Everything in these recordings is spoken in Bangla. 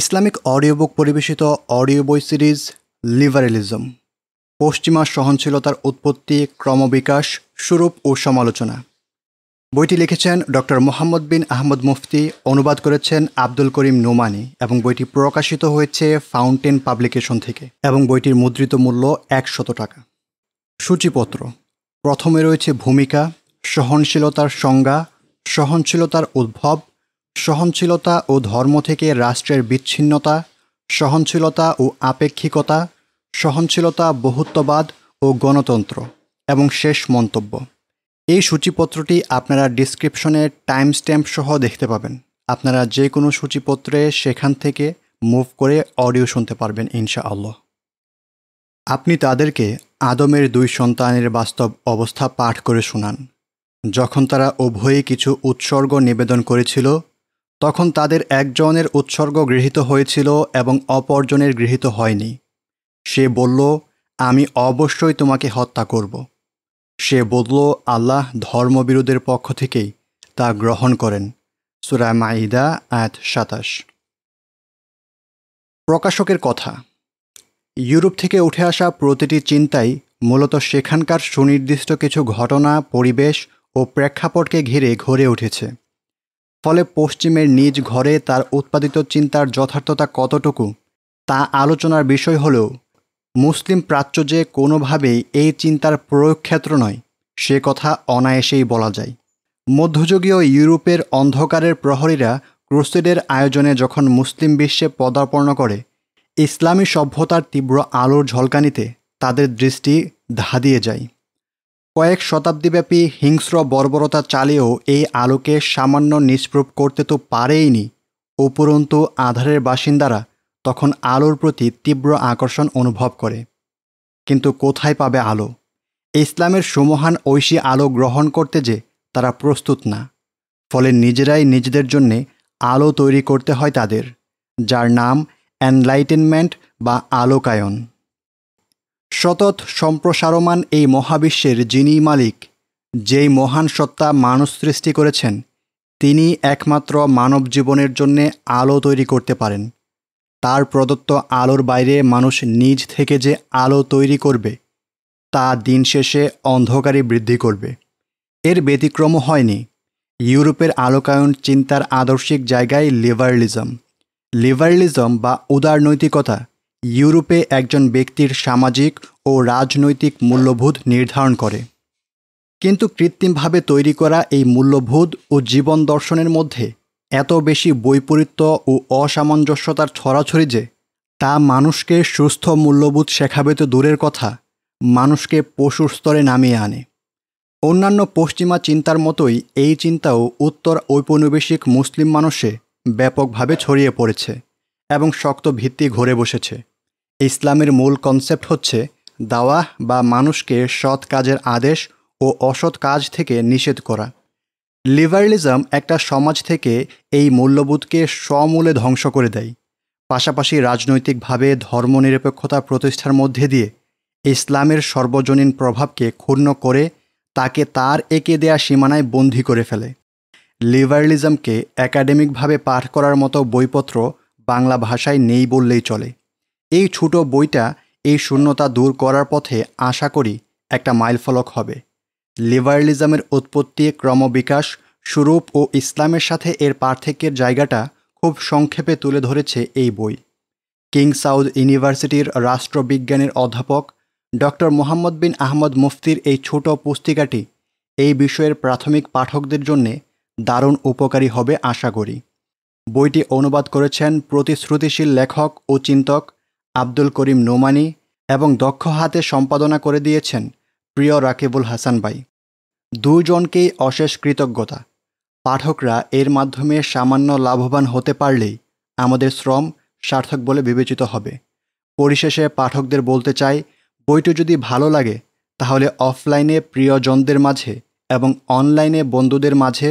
ইসলামিক অডিও বুক পরিবেশিত অডিও বই সিরিজ লিবারেলিজম পশ্চিমা সহনশীলতার উৎপত্তি ক্রমবিকাশ স্বরূপ ও সমালোচনা বইটি লিখেছেন doctor Mohammad bin Ahmad Mufti অনুবাদ করেছেন আব্দুল করিম নোমানি এবং বইটি প্রকাশিত হয়েছে ফাউন্টেন পাবলিকেশন থেকে এবং বইটির মুদ্রিত মূল্য একশত টাকা সূচিপত্র প্রথমে রয়েছে ভূমিকা সহনশীলতার সংজ্ঞা সহনশীলতার উদ্ভব সহনশীলতা ও ধর্ম থেকে রাষ্ট্রের বিচ্ছিন্নতা সহনশীলতা ও আপেক্ষিকতা সহনশীলতা বহুত্ববাদ ও গণতন্ত্র এবং শেষ মন্তব্য এই সূচিপত্রটি আপনারা ডিসক্রিপশনে টাইম স্ট্যাম্প সহ দেখতে পাবেন আপনারা যে কোনো সূচিপত্রে সেখান থেকে মুভ করে অডিও শুনতে পারবেন ইনশাআল্লাহ আপনি তাদেরকে আদমের দুই সন্তানের বাস্তব অবস্থা পাঠ করে শোনান যখন তারা উভয়ে কিছু উৎসর্গ নিবেদন করেছিল তখন তাদের একজনের উৎসর্গ গৃহীত হয়েছিল এবং অপরজনের গৃহীত হয়নি সে বলল আমি অবশ্যই তোমাকে হত্যা করব সে বলল আল্লাহ ধর্মবিরোধের পক্ষ থেকেই তা গ্রহণ করেন সুরা মাইদা আয়াত সাতাশ প্রকাশকের কথা ইউরোপ থেকে উঠে আসা প্রতিটি চিন্তাই মূলত সেখানকার সুনির্দিষ্ট কিছু ঘটনা পরিবেশ ও প্রেক্ষাপটকে ঘিরে ঘরে উঠেছে ফলে পশ্চিমের নিজ ঘরে তার উৎপাদিত চিন্তার যথার্থতা কতটুকু তা আলোচনার বিষয় হলেও মুসলিম প্রাচ্য যে কোনোভাবেই এই চিন্তার প্রয়োগক্ষেত্র নয় সে কথা অনায়াসেই বলা যায় মধ্যযুগীয় ইউরোপের অন্ধকারের প্রহরীরা ক্রুসেডের আয়োজনে যখন মুসলিম বিশ্বে পদার্পণ করে ইসলামী সভ্যতার তীব্র আলোর ঝলকানিতে তাদের দৃষ্টি দিয়ে যায় কয়েক শতাব্দীব্যাপী হিংস্র বর্বরতা চালিয়েও এই আলোকে সামান্য নিষ্প্রুপ করতে তো পারেইনি উপরন্তু আধারের বাসিন্দারা তখন আলোর প্রতি তীব্র আকর্ষণ অনুভব করে কিন্তু কোথায় পাবে আলো ইসলামের সুমহান ঐশী আলো গ্রহণ করতে যে তারা প্রস্তুত না ফলে নিজেরাই নিজেদের জন্যে আলো তৈরি করতে হয় তাদের যার নাম এনলাইটেনমেন্ট বা আলোকায়ন সতত সম্প্রসারমান এই মহাবিশ্বের যিনি মালিক যেই মহান সত্তা মানুষ সৃষ্টি করেছেন তিনি একমাত্র মানব জীবনের জন্যে আলো তৈরি করতে পারেন তার প্রদত্ত আলোর বাইরে মানুষ নিজ থেকে যে আলো তৈরি করবে তা দিন শেষে অন্ধকারে বৃদ্ধি করবে এর ব্যতিক্রম হয়নি ইউরোপের আলোকায়ন চিন্তার আদর্শিক জায়গায় লিবারালিজম লিবারালিজম বা উদারনৈতিকতা ইউরোপে একজন ব্যক্তির সামাজিক ও রাজনৈতিক মূল্যবোধ নির্ধারণ করে কিন্তু কৃত্রিমভাবে তৈরি করা এই মূল্যবোধ ও জীবন দর্শনের মধ্যে এত বেশি বৈপরীত্য ও অসামঞ্জস্যতার ছড়াছড়ি যে তা মানুষকে সুস্থ মূল্যবোধ শেখাবে তো দূরের কথা মানুষকে পশুর স্তরে নামিয়ে আনে অন্যান্য পশ্চিমা চিন্তার মতোই এই চিন্তাও উত্তর ঔপনিবেশিক মুসলিম মানুষে ব্যাপকভাবে ছড়িয়ে পড়েছে এবং শক্ত ভিত্তি ঘরে বসেছে ইসলামের মূল কনসেপ্ট হচ্ছে দাওয়াহ বা মানুষকে সৎ কাজের আদেশ ও অসৎ কাজ থেকে নিষেধ করা লিভারলিজম একটা সমাজ থেকে এই মূল্যবোধকে স্বমূলে ধ্বংস করে দেয় পাশাপাশি রাজনৈতিকভাবে ধর্মনিরপেক্ষতা প্রতিষ্ঠার মধ্যে দিয়ে ইসলামের সর্বজনীন প্রভাবকে ক্ষুণ্ণ করে তাকে তার এঁকে দেয়া সীমানায় বন্দি করে ফেলে লিভারলিজমকে একাডেমিকভাবে পাঠ করার মতো বইপত্র বাংলা ভাষায় নেই বললেই চলে এই ছোট বইটা এই শূন্যতা দূর করার পথে আশা করি একটা মাইলফলক হবে লিবারালিজমের উৎপত্তি ক্রমবিকাশ স্বরূপ ও ইসলামের সাথে এর পার্থক্যের জায়গাটা খুব সংক্ষেপে তুলে ধরেছে এই বই কিং সাউথ ইউনিভার্সিটির রাষ্ট্রবিজ্ঞানের অধ্যাপক ডক্টর মোহাম্মদ বিন আহমদ মুফতির এই ছোট পুস্তিকাটি এই বিষয়ের প্রাথমিক পাঠকদের জন্যে দারুণ উপকারী হবে আশা করি বইটি অনুবাদ করেছেন প্রতিশ্রুতিশীল লেখক ও চিন্তক আব্দুল করিম নোমানি এবং দক্ষ হাতে সম্পাদনা করে দিয়েছেন প্রিয় রাকিবুল হাসান ভাই দুজনকেই অশেষ কৃতজ্ঞতা পাঠকরা এর মাধ্যমে সামান্য লাভবান হতে পারলেই আমাদের শ্রম সার্থক বলে বিবেচিত হবে পরিশেষে পাঠকদের বলতে চাই বইটি যদি ভালো লাগে তাহলে অফলাইনে প্রিয়জনদের মাঝে এবং অনলাইনে বন্ধুদের মাঝে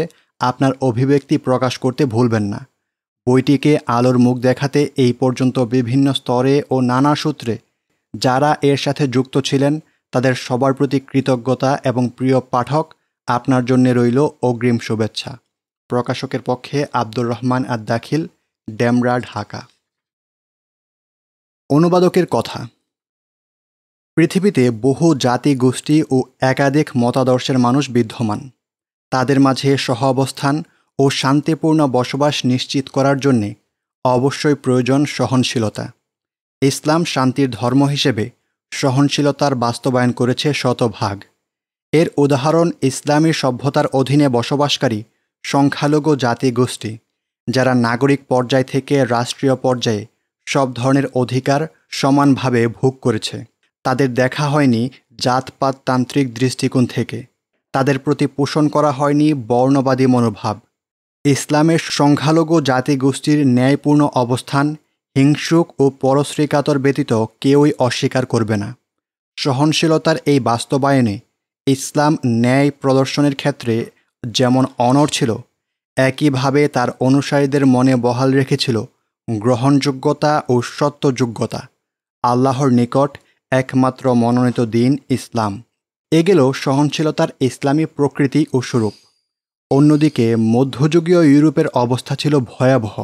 আপনার অভিব্যক্তি প্রকাশ করতে ভুলবেন না বইটিকে আলোর মুখ দেখাতে এই পর্যন্ত বিভিন্ন স্তরে ও নানা সূত্রে যারা এর সাথে যুক্ত ছিলেন তাদের সবার প্রতি কৃতজ্ঞতা এবং প্রিয় পাঠক আপনার জন্য রইল অগ্রিম শুভেচ্ছা প্রকাশকের পক্ষে আব্দুর রহমান আর দাখিল ড্যামরা ঢাকা অনুবাদকের কথা পৃথিবীতে বহু জাতি গোষ্ঠী ও একাধিক মতাদর্শের মানুষ বিদ্যমান তাদের মাঝে সহ অবস্থান ও শান্তিপূর্ণ বসবাস নিশ্চিত করার জন্যে অবশ্যই প্রয়োজন সহনশীলতা ইসলাম শান্তির ধর্ম হিসেবে সহনশীলতার বাস্তবায়ন করেছে শতভাগ এর উদাহরণ ইসলামী সভ্যতার অধীনে বসবাসকারী সংখ্যালঘু জাতিগোষ্ঠী যারা নাগরিক পর্যায় থেকে রাষ্ট্রীয় পর্যায়ে সব ধরনের অধিকার সমানভাবে ভোগ করেছে তাদের দেখা হয়নি জাতপাত তান্ত্রিক দৃষ্টিকোণ থেকে তাদের প্রতি পোষণ করা হয়নি বর্ণবাদী মনোভাব ইসলামের সংখ্যালঘু জাতিগোষ্ঠীর ন্যায়পূর্ণ অবস্থান হিংসুক ও পরশ্রীকাতর ব্যতীত কেউই অস্বীকার করবে না সহনশীলতার এই বাস্তবায়নে ইসলাম ন্যায় প্রদর্শনের ক্ষেত্রে যেমন অনর ছিল একইভাবে তার অনুসারীদের মনে বহাল রেখেছিল গ্রহণযোগ্যতা ও সত্যযোগ্যতা আল্লাহর নিকট একমাত্র মনোনীত দিন ইসলাম এ সহনশীলতার ইসলামী প্রকৃতি ও স্বরূপ অন্যদিকে মধ্যযুগীয় ইউরোপের অবস্থা ছিল ভয়াবহ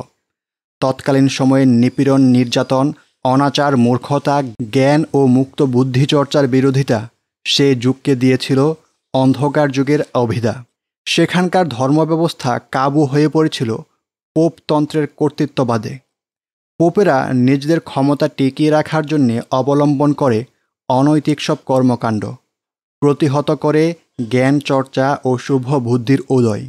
তৎকালীন সময়ে নিপীড়ন নির্যাতন অনাচার মূর্খতা জ্ঞান ও মুক্ত বুদ্ধিচর্চার বিরোধিতা সে যুগকে দিয়েছিল অন্ধকার যুগের অভিধা সেখানকার ধর্মব্যবস্থা কাবু হয়ে পড়েছিল পোপতন্ত্রের কর্তৃত্ববাদে পোপেরা নিজেদের ক্ষমতা টিকিয়ে রাখার জন্যে অবলম্বন করে অনৈতিক সব কর্মকাণ্ড প্রতিহত করে জ্ঞান চর্চা ও শুভ বুদ্ধির উদয়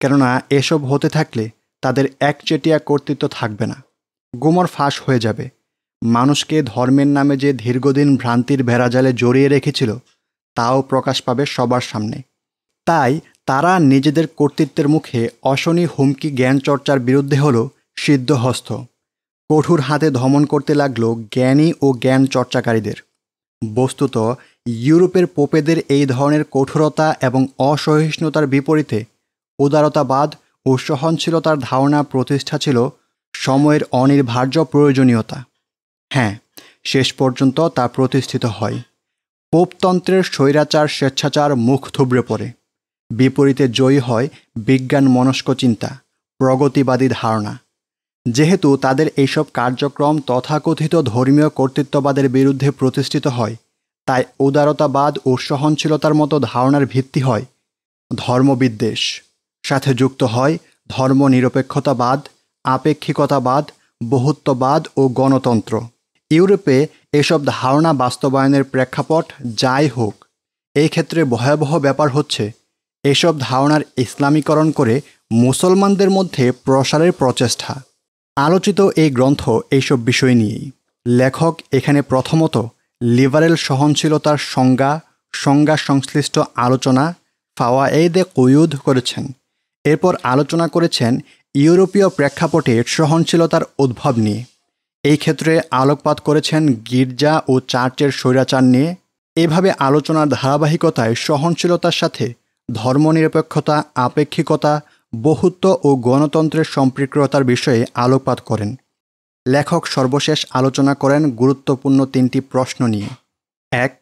কেননা এসব হতে থাকলে তাদের একচেটিয়া কর্তৃত্ব থাকবে না গুমর ফাঁস হয়ে যাবে মানুষকে ধর্মের নামে যে দীর্ঘদিন ভ্রান্তির ভেড়াজালে জড়িয়ে রেখেছিল তাও প্রকাশ পাবে সবার সামনে তাই তারা নিজেদের কর্তৃত্বের মুখে অশনি হুমকি জ্ঞান চর্চার বিরুদ্ধে হল সিদ্ধহস্ত কঠোর হাতে ধমন করতে লাগল জ্ঞানী ও জ্ঞান চর্চাকারীদের বস্তুত ইউরোপের পোপেদের এই ধরনের কঠোরতা এবং অসহিষ্ণুতার বিপরীতে উদারতাবাদ ও সহনশীলতার ধারণা প্রতিষ্ঠা ছিল সময়ের অনির্ভার্য প্রয়োজনীয়তা হ্যাঁ শেষ পর্যন্ত তা প্রতিষ্ঠিত হয় পোপতন্ত্রের স্বৈরাচার স্বেচ্ছাচার মুখ থুবড়ে পড়ে বিপরীতে জয়ী হয় বিজ্ঞান মনস্ক চিন্তা প্রগতিবাদী ধারণা যেহেতু তাদের এইসব কার্যক্রম তথাকথিত ধর্মীয় কর্তৃত্ববাদের বিরুদ্ধে প্রতিষ্ঠিত হয় তাই উদারতাবাদ ও সহনশীলতার মতো ধারণার ভিত্তি হয় ধর্মবিদ্বেষ সাথে যুক্ত হয় ধর্মনিরপেক্ষতাবাদ আপেক্ষিকতাবাদ বহুত্ববাদ ও গণতন্ত্র ইউরোপে এসব ধারণা বাস্তবায়নের প্রেক্ষাপট যাই হোক এই ক্ষেত্রে ভয়াবহ ব্যাপার হচ্ছে এসব ধারণার ইসলামীকরণ করে মুসলমানদের মধ্যে প্রসারের প্রচেষ্টা আলোচিত এই গ্রন্থ এইসব বিষয় নিয়েই লেখক এখানে প্রথমত লিবারেল সহনশীলতার সংজ্ঞা সংজ্ঞা সংশ্লিষ্ট আলোচনা ফাওয়া দে কৈয়ুদ করেছেন এরপর আলোচনা করেছেন ইউরোপীয় প্রেক্ষাপটে সহনশীলতার উদ্ভব নিয়ে এই ক্ষেত্রে আলোকপাত করেছেন গির্জা ও চার্চের স্বৈরাচার নিয়ে এভাবে আলোচনার ধারাবাহিকতায় সহনশীলতার সাথে ধর্মনিরপেক্ষতা আপেক্ষিকতা বহুত্ব ও গণতন্ত্রের সম্পৃক্ততার বিষয়ে আলোকপাত করেন লেখক সর্বশেষ আলোচনা করেন গুরুত্বপূর্ণ তিনটি প্রশ্ন নিয়ে এক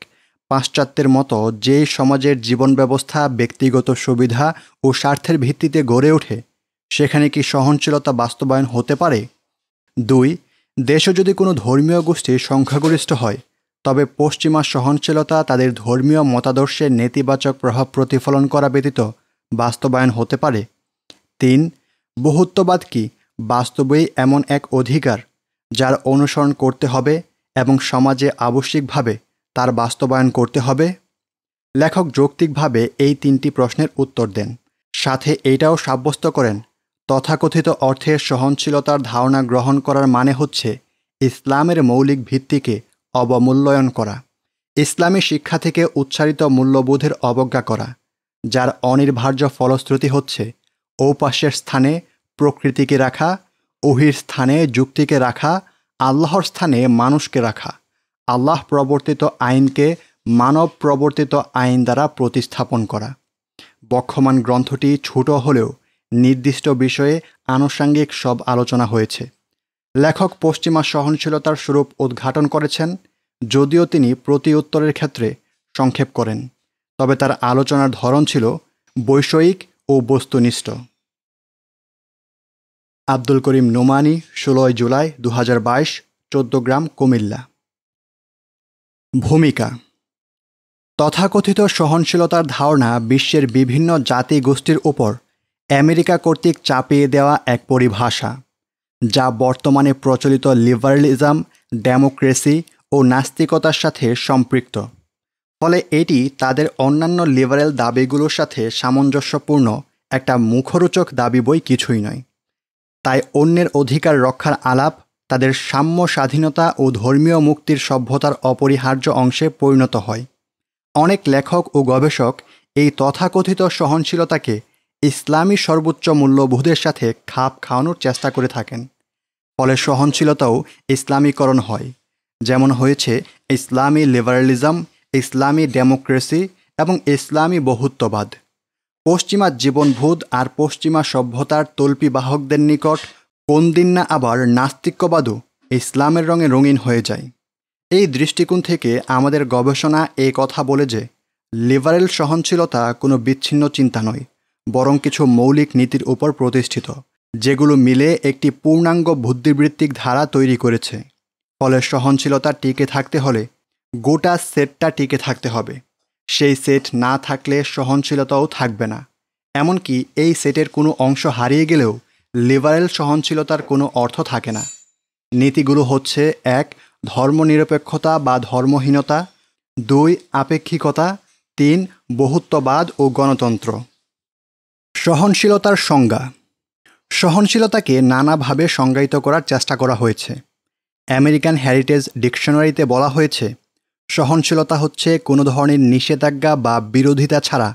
পাশ্চাত্যের মতো যে সমাজের জীবন ব্যবস্থা ব্যক্তিগত সুবিধা ও স্বার্থের ভিত্তিতে গড়ে ওঠে সেখানে কি সহনশীলতা বাস্তবায়ন হতে পারে দুই দেশে যদি কোনো ধর্মীয় গোষ্ঠী সংখ্যাগরিষ্ঠ হয় তবে পশ্চিমা সহনশীলতা তাদের ধর্মীয় মতাদর্শে নেতিবাচক প্রভাব প্রতিফলন করা ব্যতীত বাস্তবায়ন হতে পারে তিন বহুত্ববাদ কি বাস্তবেই এমন এক অধিকার যার অনুসরণ করতে হবে এবং সমাজে আবশ্যিকভাবে তার বাস্তবায়ন করতে হবে লেখক যৌক্তিকভাবে এই তিনটি প্রশ্নের উত্তর দেন সাথে এটাও সাব্যস্ত করেন তথাকথিত অর্থে সহনশীলতার ধারণা গ্রহণ করার মানে হচ্ছে ইসলামের মৌলিক ভিত্তিকে অবমূল্যায়ন করা ইসলামী শিক্ষা থেকে উচ্চারিত মূল্যবোধের অবজ্ঞা করা যার অনির্ভার্য ফলশ্রুতি হচ্ছে ওপাশের স্থানে প্রকৃতিকে রাখা ওহির স্থানে যুক্তিকে রাখা আল্লাহর স্থানে মানুষকে রাখা আল্লাহ প্রবর্তিত আইনকে মানব প্রবর্তিত আইন দ্বারা প্রতিস্থাপন করা বক্ষমান গ্রন্থটি ছোট হলেও নির্দিষ্ট বিষয়ে আনুষাঙ্গিক সব আলোচনা হয়েছে লেখক পশ্চিমা সহনশীলতার স্বরূপ উদ্ঘাটন করেছেন যদিও তিনি প্রতি উত্তরের ক্ষেত্রে সংক্ষেপ করেন তবে তার আলোচনার ধরন ছিল বৈষয়িক ও বস্তুনিষ্ঠ আব্দুল করিম নোমানি ষোলোই জুলাই দু হাজার বাইশ গ্রাম কুমিল্লা ভূমিকা তথাকথিত সহনশীলতার ধারণা বিশ্বের বিভিন্ন জাতি গোষ্ঠীর উপর আমেরিকা কর্তৃক চাপিয়ে দেওয়া এক পরিভাষা যা বর্তমানে প্রচলিত লিবারালিজম ডেমোক্রেসি ও নাস্তিকতার সাথে সম্পৃক্ত ফলে এটি তাদের অন্যান্য লিবারেল দাবিগুলোর সাথে সামঞ্জস্যপূর্ণ একটা মুখরোচক দাবি বই কিছুই নয় তাই অন্যের অধিকার রক্ষার আলাপ তাদের সাম্য স্বাধীনতা ও ধর্মীয় মুক্তির সভ্যতার অপরিহার্য অংশে পরিণত হয় অনেক লেখক ও গবেষক এই তথাকথিত সহনশীলতাকে ইসলামী সর্বোচ্চ মূল্যবোধের সাথে খাপ খাওয়ানোর চেষ্টা করে থাকেন ফলে সহনশীলতাও ইসলামীকরণ হয় যেমন হয়েছে ইসলামী লিবারালিজম ইসলামী ডেমোক্রেসি এবং ইসলামী বহুত্ববাদ পশ্চিমা জীবনভূত আর পশ্চিমা সভ্যতার বাহকদের নিকট কোন দিন না আবার নাস্তিক্যবাদও ইসলামের রঙে রঙিন হয়ে যায় এই দৃষ্টিকোণ থেকে আমাদের গবেষণা এই কথা বলে যে লিবারেল সহনশীলতা কোনো বিচ্ছিন্ন চিন্তা নয় বরং কিছু মৌলিক নীতির উপর প্রতিষ্ঠিত যেগুলো মিলে একটি পূর্ণাঙ্গ বুদ্ধিবৃত্তিক ধারা তৈরি করেছে ফলে সহনশীলতা টিকে থাকতে হলে গোটা সেটটা টিকে থাকতে হবে সেই সেট না থাকলে সহনশীলতাও থাকবে না এমনকি এই সেটের কোনো অংশ হারিয়ে গেলেও লিবারেল সহনশীলতার কোনো অর্থ থাকে না নীতিগুলো হচ্ছে এক ধর্মনিরপেক্ষতা বা ধর্মহীনতা দুই আপেক্ষিকতা তিন বহুত্ববাদ ও গণতন্ত্র সহনশীলতার সংজ্ঞা সহনশীলতাকে নানাভাবে সংজ্ঞায়িত করার চেষ্টা করা হয়েছে আমেরিকান হ্যারিটেজ ডিকশনারিতে বলা হয়েছে সহনশীলতা হচ্ছে কোনো ধরনের নিষেধাজ্ঞা বা বিরোধিতা ছাড়া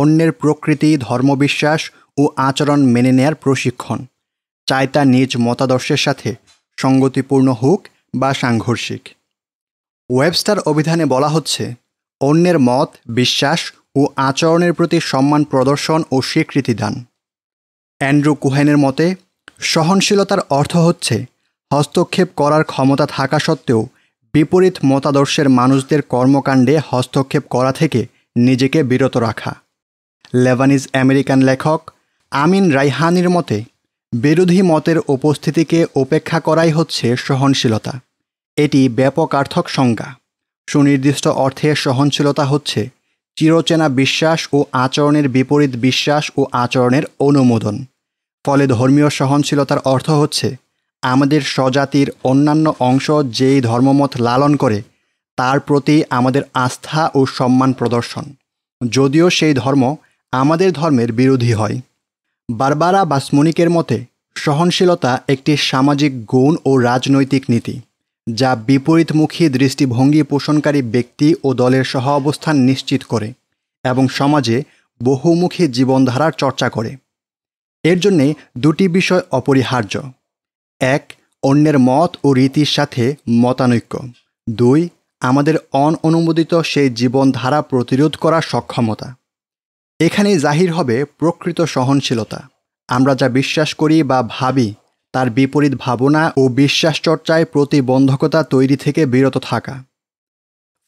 অন্যের প্রকৃতি ধর্মবিশ্বাস ও আচরণ মেনে নেয়ার প্রশিক্ষণ চাই তা নিজ মতাদর্শের সাথে সঙ্গতিপূর্ণ হোক বা সাংঘর্ষিক ওয়েবস্টার অভিধানে বলা হচ্ছে অন্যের মত বিশ্বাস ও আচরণের প্রতি সম্মান প্রদর্শন ও স্বীকৃতি দান অ্যান্ড্রু কুহেনের মতে সহনশীলতার অর্থ হচ্ছে হস্তক্ষেপ করার ক্ষমতা থাকা সত্ত্বেও বিপরীত মতাদর্শের মানুষদের কর্মকাণ্ডে হস্তক্ষেপ করা থেকে নিজেকে বিরত রাখা লেবানিজ আমেরিকান লেখক আমিন রাইহানির মতে বিরোধী মতের উপস্থিতিকে উপেক্ষা করাই হচ্ছে সহনশীলতা এটি ব্যাপক আর্থক সংজ্ঞা সুনির্দিষ্ট অর্থে সহনশীলতা হচ্ছে চিরচেনা বিশ্বাস ও আচরণের বিপরীত বিশ্বাস ও আচরণের অনুমোদন ফলে ধর্মীয় সহনশীলতার অর্থ হচ্ছে আমাদের স্বজাতির অন্যান্য অংশ যেই ধর্মমত লালন করে তার প্রতি আমাদের আস্থা ও সম্মান প্রদর্শন যদিও সেই ধর্ম আমাদের ধর্মের বিরোধী হয় বারবারা বাসমনিকের মতে সহনশীলতা একটি সামাজিক গুণ ও রাজনৈতিক নীতি যা বিপরীতমুখী দৃষ্টিভঙ্গি পোষণকারী ব্যক্তি ও দলের সহ অবস্থান নিশ্চিত করে এবং সমাজে বহুমুখী জীবনধারার চর্চা করে এর জন্যে দুটি বিষয় অপরিহার্য এক অন্যের মত ও রীতির সাথে মতানৈক্য দুই আমাদের অন অননুমোদিত সেই জীবনধারা প্রতিরোধ করার সক্ষমতা এখানেই জাহির হবে প্রকৃত সহনশীলতা আমরা যা বিশ্বাস করি বা ভাবি তার বিপরীত ভাবনা ও বিশ্বাস চর্চায় প্রতিবন্ধকতা তৈরি থেকে বিরত থাকা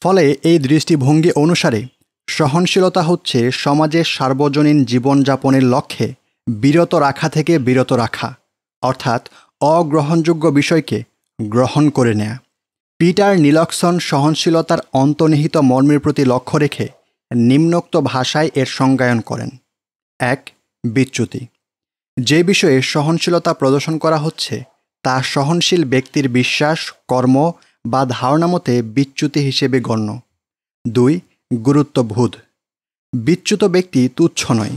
ফলে এই দৃষ্টিভঙ্গি অনুসারে সহনশীলতা হচ্ছে সমাজের সার্বজনীন জীবনযাপনের লক্ষ্যে বিরত রাখা থেকে বিরত রাখা অর্থাৎ অগ্রহণযোগ্য বিষয়কে গ্রহণ করে নেয়া পিটার নিলক্সন সহনশীলতার অন্তর্নিহিত মর্মের প্রতি লক্ষ্য রেখে নিম্নোক্ত ভাষায় এর সংজ্ঞায়ন করেন এক বিচ্যুতি যে বিষয়ে সহনশীলতা প্রদর্শন করা হচ্ছে তা সহনশীল ব্যক্তির বিশ্বাস কর্ম বা ধারণা মতে বিচ্যুতি হিসেবে গণ্য দুই গুরুত্ববোধ বিচ্যুত ব্যক্তি তুচ্ছ নয়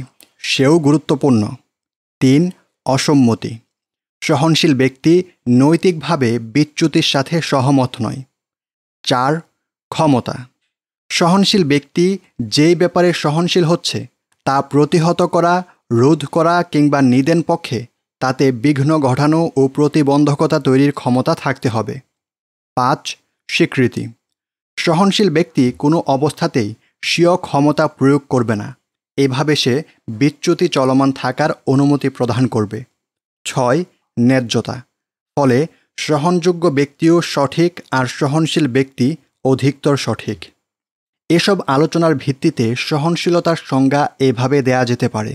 সেও গুরুত্বপূর্ণ তিন অসম্মতি সহনশীল ব্যক্তি নৈতিকভাবে বিচ্যুতির সাথে সহমত নয় চার ক্ষমতা সহনশীল ব্যক্তি যেই ব্যাপারে সহনশীল হচ্ছে তা প্রতিহত করা রোধ করা কিংবা নিদেন পক্ষে তাতে বিঘ্ন ঘটানো ও প্রতিবন্ধকতা তৈরির ক্ষমতা থাকতে হবে পাঁচ স্বীকৃতি সহনশীল ব্যক্তি কোনো অবস্থাতেই স্বীয় ক্ষমতা প্রয়োগ করবে না এভাবে সে বিচ্যুতি চলমান থাকার অনুমতি প্রদান করবে ছয় ন্যায্যতা ফলে সহনযোগ্য ব্যক্তিও সঠিক আর সহনশীল ব্যক্তি অধিকতর সঠিক এসব আলোচনার ভিত্তিতে সহনশীলতার সংজ্ঞা এভাবে দেয়া যেতে পারে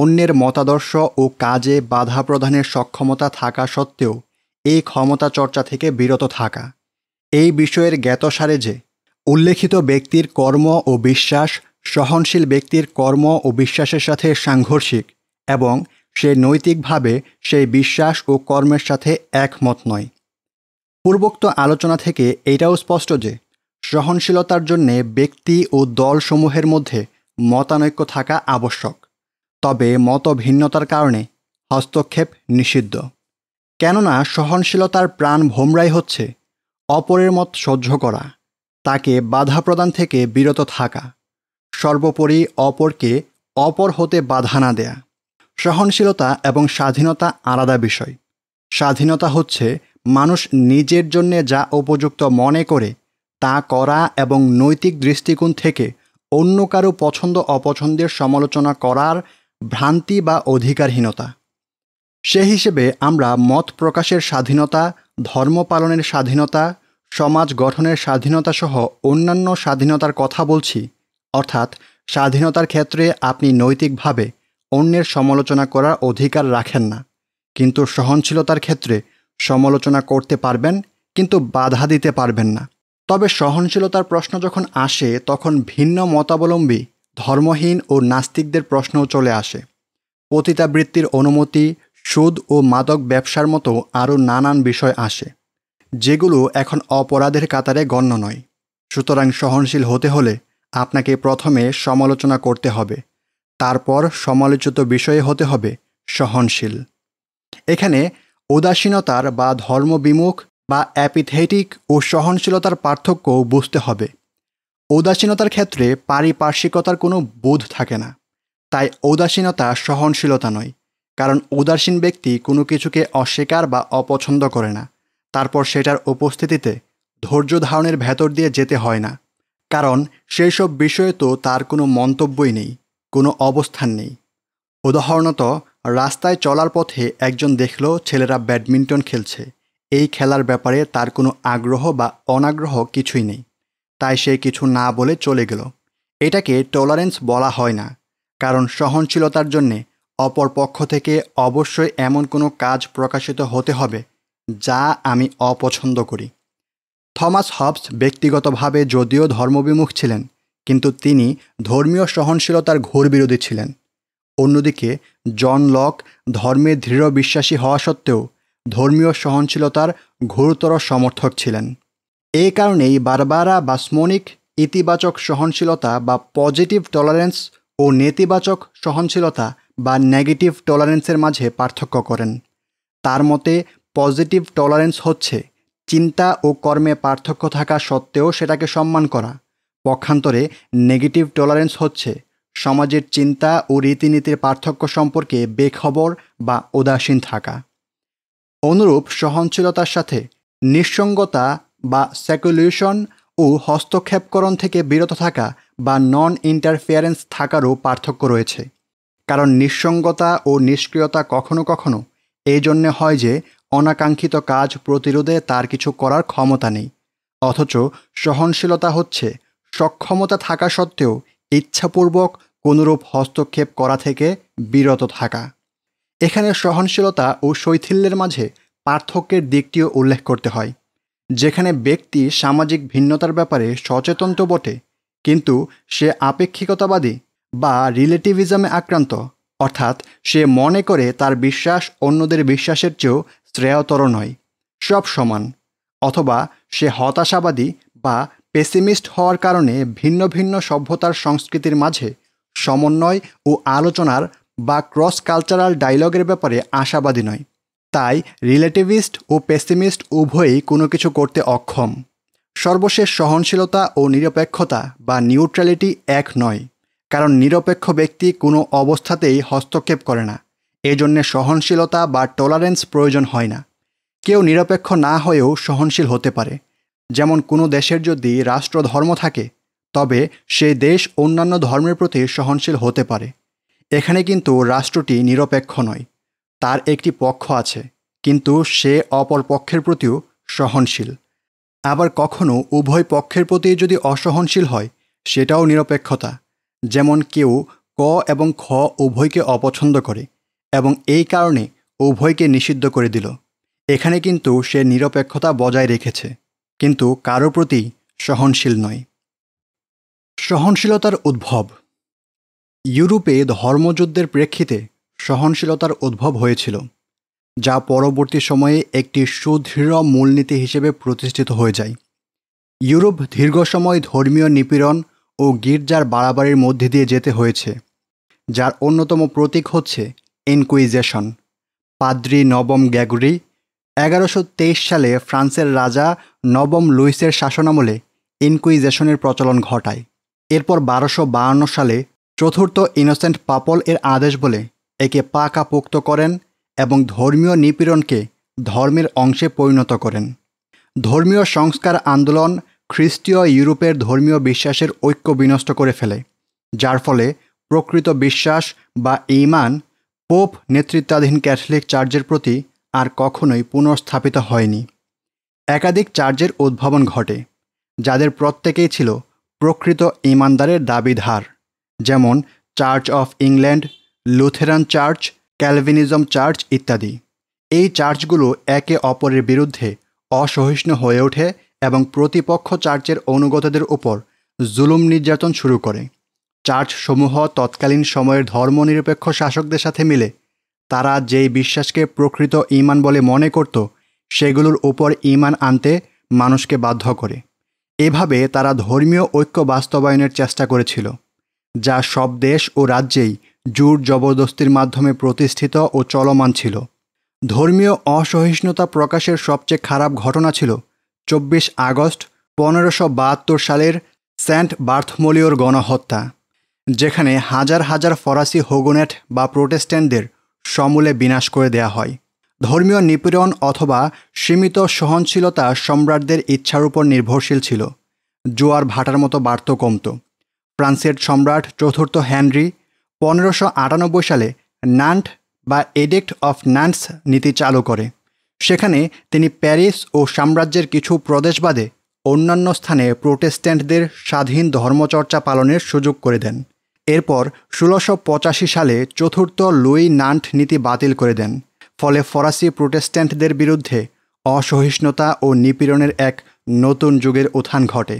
অন্যের মতাদর্শ ও কাজে বাধা প্রদানের সক্ষমতা থাকা সত্ত্বেও এই ক্ষমতা চর্চা থেকে বিরত থাকা এই বিষয়ের জ্ঞাতসারে যে উল্লেখিত ব্যক্তির কর্ম ও বিশ্বাস সহনশীল ব্যক্তির কর্ম ও বিশ্বাসের সাথে সাংঘর্ষিক এবং সে নৈতিকভাবে সেই বিশ্বাস ও কর্মের সাথে একমত নয় পূর্বোক্ত আলোচনা থেকে এটাও স্পষ্ট যে সহনশীলতার জন্যে ব্যক্তি ও দলসমূহের মধ্যে মতানৈক্য থাকা আবশ্যক তবে মত ভিন্নতার কারণে হস্তক্ষেপ নিষিদ্ধ কেননা সহনশীলতার প্রাণ ভোমরাই হচ্ছে অপরের মত সহ্য করা তাকে বাধা প্রদান থেকে বিরত থাকা সর্বোপরি অপরকে অপর হতে বাধা না দেয়া সহনশীলতা এবং স্বাধীনতা আলাদা বিষয় স্বাধীনতা হচ্ছে মানুষ নিজের জন্যে যা উপযুক্ত মনে করে তা করা এবং নৈতিক দৃষ্টিকোণ থেকে অন্য কারো পছন্দ অপছন্দের সমালোচনা করার ভ্রান্তি বা অধিকারহীনতা সে হিসেবে আমরা মত প্রকাশের স্বাধীনতা ধর্ম পালনের স্বাধীনতা সমাজ গঠনের স্বাধীনতা সহ অন্যান্য স্বাধীনতার কথা বলছি অর্থাৎ স্বাধীনতার ক্ষেত্রে আপনি নৈতিকভাবে অন্যের সমালোচনা করার অধিকার রাখেন না কিন্তু সহনশীলতার ক্ষেত্রে সমালোচনা করতে পারবেন কিন্তু বাধা দিতে পারবেন না তবে সহনশীলতার প্রশ্ন যখন আসে তখন ভিন্ন মতাবলম্বী ধর্মহীন ও নাস্তিকদের প্রশ্নও চলে আসে পতিতাবৃত্তির অনুমতি সুদ ও মাদক ব্যবসার মতো আরও নানান বিষয় আসে যেগুলো এখন অপরাধের কাতারে গণ্য নয় সুতরাং সহনশীল হতে হলে আপনাকে প্রথমে সমালোচনা করতে হবে তারপর সমালোচিত বিষয়ে হতে হবে সহনশীল এখানে উদাসীনতার বা ধর্মবিমুখ বা অ্যাপিথেটিক ও সহনশীলতার পার্থক্য বুঝতে হবে উদাসীনতার ক্ষেত্রে পারিপার্শ্বিকতার কোনো বোধ থাকে না তাই উদাসীনতা সহনশীলতা নয় কারণ উদাসীন ব্যক্তি কোনো কিছুকে অস্বীকার বা অপছন্দ করে না তারপর সেটার উপস্থিতিতে ধৈর্য ধারণের ভেতর দিয়ে যেতে হয় না কারণ সেই সব বিষয়ে তো তার কোনো মন্তব্যই নেই কোনো অবস্থান নেই উদাহরণত রাস্তায় চলার পথে একজন দেখল ছেলেরা ব্যাডমিন্টন খেলছে এই খেলার ব্যাপারে তার কোনো আগ্রহ বা অনাগ্রহ কিছুই নেই তাই সে কিছু না বলে চলে গেল এটাকে টলারেন্স বলা হয় না কারণ সহনশীলতার জন্যে অপর পক্ষ থেকে অবশ্যই এমন কোনো কাজ প্রকাশিত হতে হবে যা আমি অপছন্দ করি থমাস হবস ব্যক্তিগতভাবে যদিও ধর্মবিমুখ ছিলেন কিন্তু তিনি ধর্মীয় সহনশীলতার ঘোর বিরোধী ছিলেন অন্যদিকে জন লক ধর্মে দৃঢ় বিশ্বাসী হওয়া সত্ত্বেও ধর্মীয় সহনশীলতার ঘোরতর সমর্থক ছিলেন এই কারণেই বারবারা বাসমনিক ইতিবাচক সহনশীলতা বা পজিটিভ টলারেন্স ও নেতিবাচক সহনশীলতা বা নেগেটিভ টলারেন্সের মাঝে পার্থক্য করেন তার মতে পজিটিভ টলারেন্স হচ্ছে চিন্তা ও কর্মে পার্থক্য থাকা সত্ত্বেও সেটাকে সম্মান করা পক্ষান্তরে নেগেটিভ টলারেন্স হচ্ছে সমাজের চিন্তা ও রীতিনীতির পার্থক্য সম্পর্কে বেখবর বা উদাসীন থাকা অনুরূপ সহনশীলতার সাথে নিঃসঙ্গতা বা স্যাকুলিউশন ও হস্তক্ষেপকরণ থেকে বিরত থাকা বা নন ইন্টারফিয়ারেন্স থাকারও পার্থক্য রয়েছে কারণ নিঃসঙ্গতা ও নিষ্ক্রিয়তা কখনো কখনো এই জন্যে হয় যে অনাকাঙ্ক্ষিত কাজ প্রতিরোধে তার কিছু করার ক্ষমতা নেই অথচ সহনশীলতা হচ্ছে সক্ষমতা থাকা সত্ত্বেও ইচ্ছাপূর্বক কোনরূপ হস্তক্ষেপ করা থেকে বিরত থাকা এখানে সহনশীলতা ও শৈথিল্যের মাঝে পার্থক্যের দিকটিও উল্লেখ করতে হয় যেখানে ব্যক্তি সামাজিক ভিন্নতার ব্যাপারে সচেতন তো বটে কিন্তু সে আপেক্ষিকতাবাদী বা রিলেটিভিজমে আক্রান্ত অর্থাৎ সে মনে করে তার বিশ্বাস অন্যদের বিশ্বাসের চেয়েও শ্রেয়তর নয় সব সমান অথবা সে হতাশাবাদী বা পেসিমিস্ট হওয়ার কারণে ভিন্ন ভিন্ন সভ্যতার সংস্কৃতির মাঝে সমন্বয় ও আলোচনার বা ক্রস কালচারাল ডায়লগের ব্যাপারে আশাবাদী নয় তাই রিলেটিভিস্ট ও পেসিমিস্ট উভয়ই কোনো কিছু করতে অক্ষম সর্বশেষ সহনশীলতা ও নিরপেক্ষতা বা নিউট্রালিটি এক নয় কারণ নিরপেক্ষ ব্যক্তি কোনো অবস্থাতেই হস্তক্ষেপ করে না এজন্যে সহনশীলতা বা টলারেন্স প্রয়োজন হয় না কেউ নিরপেক্ষ না হয়েও সহনশীল হতে পারে যেমন কোনো দেশের যদি রাষ্ট্রধর্ম থাকে তবে সে দেশ অন্যান্য ধর্মের প্রতি সহনশীল হতে পারে এখানে কিন্তু রাষ্ট্রটি নিরপেক্ষ নয় তার একটি পক্ষ আছে কিন্তু সে অপর পক্ষের প্রতিও সহনশীল আবার কখনো উভয় পক্ষের প্রতি যদি অসহনশীল হয় সেটাও নিরপেক্ষতা যেমন কেউ ক এবং খ উভয়কে অপছন্দ করে এবং এই কারণে উভয়কে নিষিদ্ধ করে দিল এখানে কিন্তু সে নিরপেক্ষতা বজায় রেখেছে কিন্তু কারো প্রতি সহনশীল নয় সহনশীলতার উদ্ভব ইউরোপে ধর্মযুদ্ধের প্রেক্ষিতে সহনশীলতার উদ্ভব হয়েছিল যা পরবর্তী সময়ে একটি সুদৃঢ় মূলনীতি হিসেবে প্রতিষ্ঠিত হয়ে যায় ইউরোপ দীর্ঘ সময় ধর্মীয় নিপীড়ন ও গির্জার বাড়াবাড়ির মধ্যে দিয়ে যেতে হয়েছে যার অন্যতম প্রতীক হচ্ছে ইনকুইজেশন পাদ্রি নবম গ্যাগরি এগারোশো সালে ফ্রান্সের রাজা নবম লুইসের শাসনামলে ইনকুইজেশনের প্রচলন ঘটায় এরপর বারোশো সালে চতুর্থ ইনোসেন্ট পাপল এর আদেশ বলে একে পোক্ত করেন এবং ধর্মীয় নিপীড়নকে ধর্মের অংশে পরিণত করেন ধর্মীয় সংস্কার আন্দোলন খ্রিস্টীয় ইউরোপের ধর্মীয় বিশ্বাসের ঐক্য বিনষ্ট করে ফেলে যার ফলে প্রকৃত বিশ্বাস বা ইমান পোপ নেতৃত্বাধীন ক্যাথলিক চার্চের প্রতি আর কখনোই পুনঃস্থাপিত হয়নি একাধিক চার্জের উদ্ভাবন ঘটে যাদের প্রত্যেকেই ছিল প্রকৃত ইমানদারের দাবিধার যেমন church of England Lutheran church Calvinism church ইত্যাদি এই চার্চগুলো একে অপরের বিরুদ্ধে অসহিষ্ণু হয়ে ওঠে এবং প্রতিপক্ষ চার্চের অনুগতদের উপর জুলুম নির্যাতন শুরু করে চার্চসমূহ তৎকালীন সময়ের ধর্মনিরপেক্ষ শাসকদের সাথে মিলে তারা যেই বিশ্বাসকে প্রকৃত ইমান বলে মনে করত সেগুলোর উপর ইমান আনতে মানুষকে বাধ্য করে এভাবে তারা ধর্মীয় ঐক্য বাস্তবায়নের চেষ্টা করেছিল যা সব দেশ ও রাজ্যেই জোর জবরদস্তির মাধ্যমে প্রতিষ্ঠিত ও চলমান ছিল ধর্মীয় অসহিষ্ণুতা প্রকাশের সবচেয়ে খারাপ ঘটনা ছিল চব্বিশ আগস্ট পনেরোশো সালের সেন্ট বার্থমোলিওর গণহত্যা যেখানে হাজার হাজার ফরাসি হোগোনেট বা প্রোটেস্ট্যান্টদের সমূলে বিনাশ করে দেয়া হয় ধর্মীয় নিপীড়ন অথবা সীমিত সহনশীলতা সম্রাটদের ইচ্ছার উপর নির্ভরশীল ছিল জোয়ার ভাটার মতো বার্ত কমত ফ্রান্সের সম্রাট চতুর্থ হ্যানরি পনেরোশো আটানব্বই সালে নান্ট বা এডিক্ট অফ নান্টস নীতি চালু করে সেখানে তিনি প্যারিস ও সাম্রাজ্যের কিছু প্রদেশবাদে অন্যান্য স্থানে প্রোটেস্ট্যান্টদের স্বাধীন ধর্মচর্চা পালনের সুযোগ করে দেন এরপর ষোলোশো সালে চতুর্থ লুই নান্ট নীতি বাতিল করে দেন ফলে ফরাসি প্রোটেস্ট্যান্টদের বিরুদ্ধে অসহিষ্ণুতা ও নিপীড়নের এক নতুন যুগের উত্থান ঘটে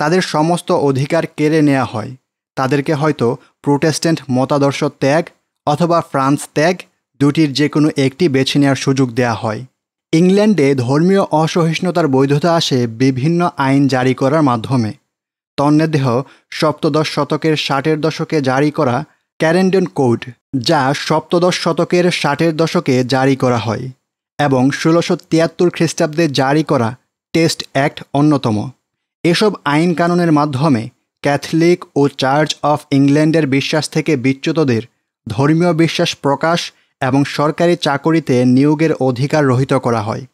তাদের সমস্ত অধিকার কেড়ে নেওয়া হয় তাদেরকে হয়তো প্রোটেস্ট্যান্ট মতাদর্শ ত্যাগ অথবা ফ্রান্স ত্যাগ দুটির যে কোনো একটি বেছে নেওয়ার সুযোগ দেয়া হয় ইংল্যান্ডে ধর্মীয় অসহিষ্ণুতার বৈধতা আসে বিভিন্ন আইন জারি করার মাধ্যমে তন্নেদেহ সপ্তদশ শতকের ষাটের দশকে জারি করা ক্যারেন্ডন কোড যা সপ্তদশ শতকের ষাটের দশকে জারি করা হয় এবং ষোলোশো তিয়াত্তর খ্রিস্টাব্দে জারি করা টেস্ট অ্যাক্ট অন্যতম এসব আইন কানুনের মাধ্যমে ক্যাথলিক ও চার্চ অফ ইংল্যান্ডের বিশ্বাস থেকে বিচ্যুতদের ধর্মীয় বিশ্বাস প্রকাশ এবং সরকারি চাকরিতে নিয়োগের অধিকার রহিত করা হয়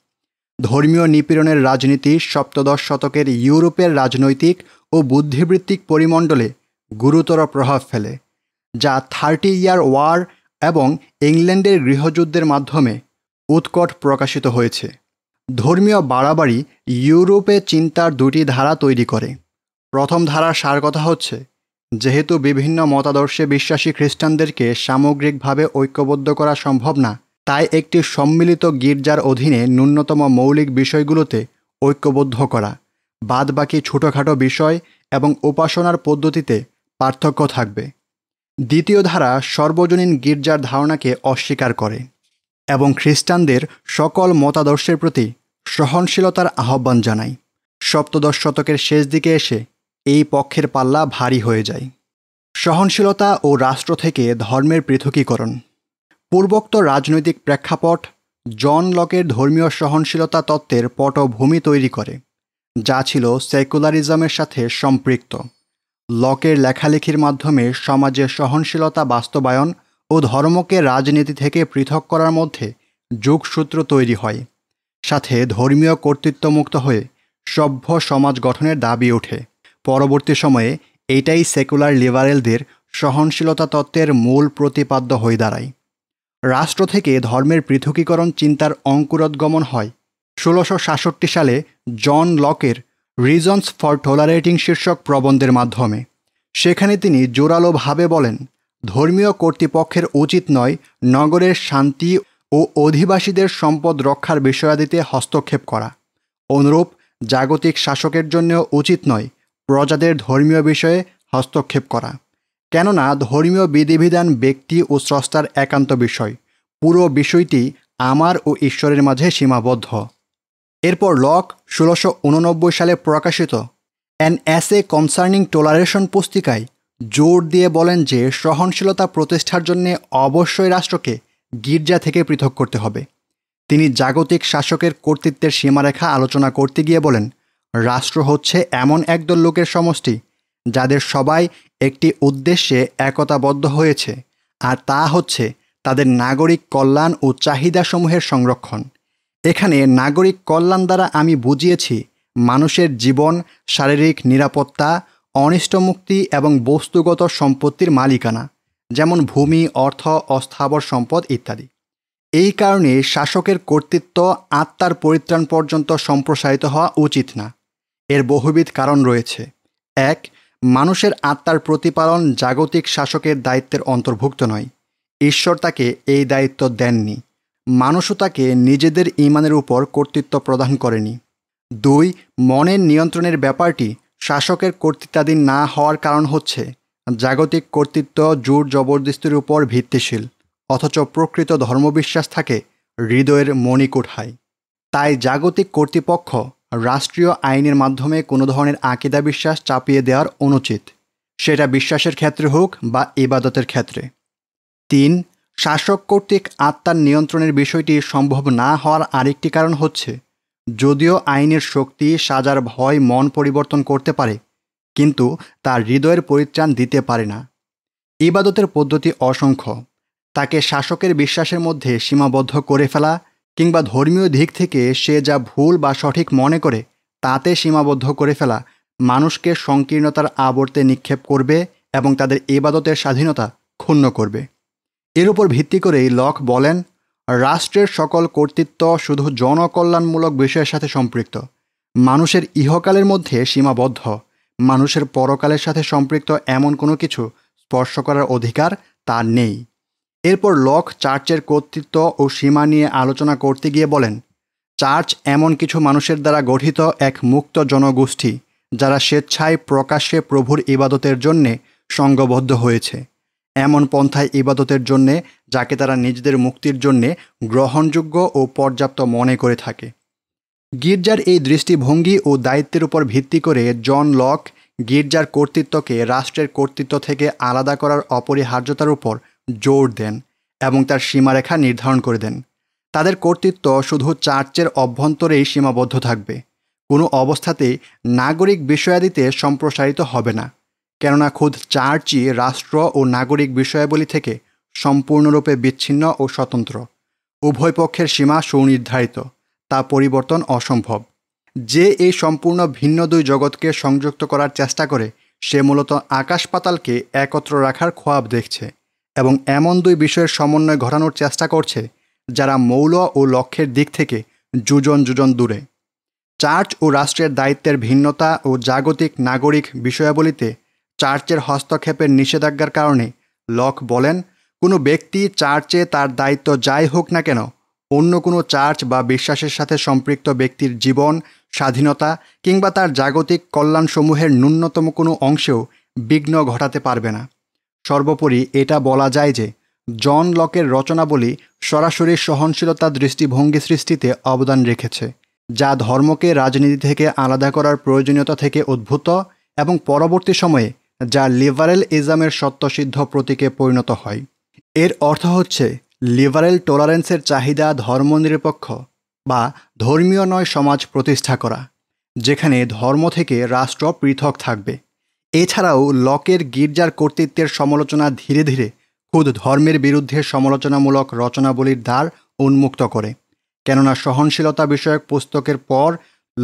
ধর্মীয় নিপীড়নের রাজনীতি সপ্তদশ শতকের ইউরোপের রাজনৈতিক ও বুদ্ধিবৃত্তিক পরিমণ্ডলে গুরুতর প্রভাব ফেলে যা থার্টি ইয়ার ওয়ার এবং ইংল্যান্ডের গৃহযুদ্ধের মাধ্যমে উৎকট প্রকাশিত হয়েছে ধর্মীয় বাড়াবাড়ি ইউরোপে চিন্তার দুটি ধারা তৈরি করে প্রথম ধারার সার কথা হচ্ছে যেহেতু বিভিন্ন মতাদর্শে বিশ্বাসী খ্রিস্টানদেরকে সামগ্রিকভাবে ঐক্যবদ্ধ করা সম্ভব না তাই একটি সম্মিলিত গির্জার অধীনে ন্যূনতম মৌলিক বিষয়গুলোতে ঐক্যবদ্ধ করা বাদবাকি ছোটোখাটো বিষয় এবং উপাসনার পদ্ধতিতে পার্থক্য থাকবে দ্বিতীয় ধারা সর্বজনীন গির্জার ধারণাকে অস্বীকার করে এবং খ্রিস্টানদের সকল মতাদর্শের প্রতি সহনশীলতার আহ্বান জানায় সপ্তদশ শতকের শেষ দিকে এসে এই পক্ষের পাল্লা ভারী হয়ে যায় সহনশীলতা ও রাষ্ট্র থেকে ধর্মের পৃথকীকরণ পূর্বোক্ত রাজনৈতিক প্রেক্ষাপট জন লকের ধর্মীয় সহনশীলতা তত্ত্বের পটভূমি তৈরি করে যা ছিল সেকুলারিজমের সাথে সম্পৃক্ত লকের লেখালেখির মাধ্যমে সমাজের সহনশীলতা বাস্তবায়ন ও ধর্মকে রাজনীতি থেকে পৃথক করার মধ্যে যোগসূত্র তৈরি হয় সাথে ধর্মীয় কর্তৃত্বমুক্ত হয়ে সভ্য সমাজ গঠনের দাবি ওঠে পরবর্তী সময়ে এটাই সেকুলার লিবারেলদের সহনশীলতা তত্ত্বের মূল প্রতিপাদ্য হয়ে দাঁড়ায় রাষ্ট্র থেকে ধর্মের পৃথকীকরণ চিন্তার অঙ্কুরোদ্গমন হয় ষোলোশো সাতষট্টি সালে জন লকের রিজনস ফর টোলারেটিং শীর্ষক প্রবন্ধের মাধ্যমে সেখানে তিনি জোরালোভাবে বলেন ধর্মীয় কর্তৃপক্ষের উচিত নয় নগরের শান্তি ও অধিবাসীদের সম্পদ রক্ষার বিষয়াদিতে হস্তক্ষেপ করা অনুরূপ জাগতিক শাসকের জন্য উচিত নয় প্রজাদের ধর্মীয় বিষয়ে হস্তক্ষেপ করা কেননা ধর্মীয় বিধিবিধান ব্যক্তি ও স্রষ্টার একান্ত বিষয় পুরো বিষয়টি আমার ও ঈশ্বরের মাঝে সীমাবদ্ধ এরপর লক ষোলোশো সালে প্রকাশিত অ্যান অ্যাসে কনসার্নিং টোলারেশন পুস্তিকায় জোর দিয়ে বলেন যে সহনশীলতা প্রতিষ্ঠার জন্য অবশ্যই রাষ্ট্রকে গির্জা থেকে পৃথক করতে হবে তিনি জাগতিক শাসকের কর্তৃত্বের সীমারেখা আলোচনা করতে গিয়ে বলেন রাষ্ট্র হচ্ছে এমন একদল লোকের সমষ্টি যাদের সবাই একটি উদ্দেশ্যে একতাবদ্ধ হয়েছে আর তা হচ্ছে তাদের নাগরিক কল্যাণ ও চাহিদাসমূহের সংরক্ষণ এখানে নাগরিক কল্যাণ দ্বারা আমি বুঝিয়েছি মানুষের জীবন শারীরিক নিরাপত্তা অনিষ্টমুক্তি এবং বস্তুগত সম্পত্তির মালিকানা যেমন ভূমি অর্থ অস্থাবর সম্পদ ইত্যাদি এই কারণে শাসকের কর্তৃত্ব আত্মার পরিত্রাণ পর্যন্ত সম্প্রসারিত হওয়া উচিত না এর বহুবিধ কারণ রয়েছে এক মানুষের আত্মার প্রতিপালন জাগতিক শাসকের দায়িত্বের অন্তর্ভুক্ত নয় ঈশ্বর তাকে এই দায়িত্ব দেননি মানুষও তাকে নিজেদের ইমানের উপর কর্তৃত্ব প্রদান করেনি দুই মনের নিয়ন্ত্রণের ব্যাপারটি শাসকের কর্তৃত্বাধীন না হওয়ার কারণ হচ্ছে জাগতিক কর্তৃত্ব জোর জবরদস্তির উপর ভিত্তিশীল অথচ প্রকৃত ধর্মবিশ্বাস থাকে হৃদয়ের মণিকোঠায় তাই জাগতিক কর্তৃপক্ষ রাষ্ট্রীয় আইনের মাধ্যমে কোনো ধরনের আকিদা বিশ্বাস চাপিয়ে দেওয়ার অনুচিত সেটা বিশ্বাসের ক্ষেত্রে হোক বা ইবাদতের ক্ষেত্রে তিন শাসক কর্তৃক আত্মার নিয়ন্ত্রণের বিষয়টি সম্ভব না হওয়ার আরেকটি কারণ হচ্ছে যদিও আইনের শক্তি সাজার ভয় মন পরিবর্তন করতে পারে কিন্তু তার হৃদয়ের পরিত্রাণ দিতে পারে না ইবাদতের পদ্ধতি অসংখ্য তাকে শাসকের বিশ্বাসের মধ্যে সীমাবদ্ধ করে ফেলা কিংবা ধর্মীয় দিক থেকে সে যা ভুল বা সঠিক মনে করে তাতে সীমাবদ্ধ করে ফেলা মানুষকে সংকীর্ণতার আবর্তে নিক্ষেপ করবে এবং তাদের ইবাদতের স্বাধীনতা ক্ষুণ্ণ করবে এর উপর ভিত্তি করেই লক বলেন রাষ্ট্রের সকল কর্তৃত্ব শুধু জনকল্যাণমূলক বিষয়ের সাথে সম্পৃক্ত মানুষের ইহকালের মধ্যে সীমাবদ্ধ মানুষের পরকালের সাথে সম্পৃক্ত এমন কোনো কিছু স্পর্শ করার অধিকার তার নেই এরপর লক চার্চের কর্তৃত্ব ও সীমা নিয়ে আলোচনা করতে গিয়ে বলেন চার্চ এমন কিছু মানুষের দ্বারা গঠিত এক মুক্ত জনগোষ্ঠী যারা স্বেচ্ছায় প্রকাশ্যে প্রভুর ইবাদতের জন্যে সঙ্গবদ্ধ হয়েছে এমন পন্থায় ইবাদতের জন্যে যাকে তারা নিজেদের মুক্তির জন্যে গ্রহণযোগ্য ও পর্যাপ্ত মনে করে থাকে গির্জার এই দৃষ্টিভঙ্গি ও দায়িত্বের উপর ভিত্তি করে জন লক গির্জার কর্তৃত্বকে রাষ্ট্রের কর্তৃত্ব থেকে আলাদা করার অপরিহার্যতার উপর জোর দেন এবং তার সীমারেখা নির্ধারণ করে দেন তাদের কর্তৃত্ব শুধু চার্চের অভ্যন্তরেই সীমাবদ্ধ থাকবে কোনো অবস্থাতেই নাগরিক বিষয়াদিতে সম্প্রসারিত হবে না কেননা খোদ চার্চই রাষ্ট্র ও নাগরিক বিষয়াবলী থেকে সম্পূর্ণরূপে বিচ্ছিন্ন ও স্বতন্ত্র উভয় পক্ষের সীমা সুনির্ধারিত তা পরিবর্তন অসম্ভব যে এই সম্পূর্ণ ভিন্ন দুই জগৎকে সংযুক্ত করার চেষ্টা করে সে মূলত আকাশ পাতালকে একত্র রাখার খোয়াব দেখছে এবং এমন দুই বিষয়ের সমন্বয় ঘটানোর চেষ্টা করছে যারা মৌল ও লক্ষ্যের দিক থেকে যুজন যুজন দূরে চার্চ ও রাষ্ট্রের দায়িত্বের ভিন্নতা ও জাগতিক নাগরিক বিষয়াবলীতে চার্চের হস্তক্ষেপের নিষেধাজ্ঞার কারণে লক বলেন কোনো ব্যক্তি চার্চে তার দায়িত্ব যাই হোক না কেন অন্য কোনো চার্চ বা বিশ্বাসের সাথে সম্পৃক্ত ব্যক্তির জীবন স্বাধীনতা কিংবা তার জাগতিক কল্যাণসমূহের ন্যূনতম কোনো অংশেও বিঘ্ন ঘটাতে পারবে না সর্বোপরি এটা বলা যায় যে জন লকের রচনাবলী সরাসরি সহনশীলতা দৃষ্টিভঙ্গি সৃষ্টিতে অবদান রেখেছে যা ধর্মকে রাজনীতি থেকে আলাদা করার প্রয়োজনীয়তা থেকে উদ্ভূত এবং পরবর্তী সময়ে যা লিবারেল ইজামের সত্যসিদ্ধ প্রতীকে পরিণত হয় এর অর্থ হচ্ছে লিবারেল টলারেন্সের চাহিদা ধর্মনিরপেক্ষ বা ধর্মীয় নয় সমাজ প্রতিষ্ঠা করা যেখানে ধর্ম থেকে রাষ্ট্র পৃথক থাকবে এছাড়াও লকের গির্জার কর্তৃত্বের সমালোচনা ধীরে ধীরে খুদ ধর্মের বিরুদ্ধে সমালোচনামূলক রচনাবলীর দ্বার উন্মুক্ত করে কেননা সহনশীলতা বিষয়ক পুস্তকের পর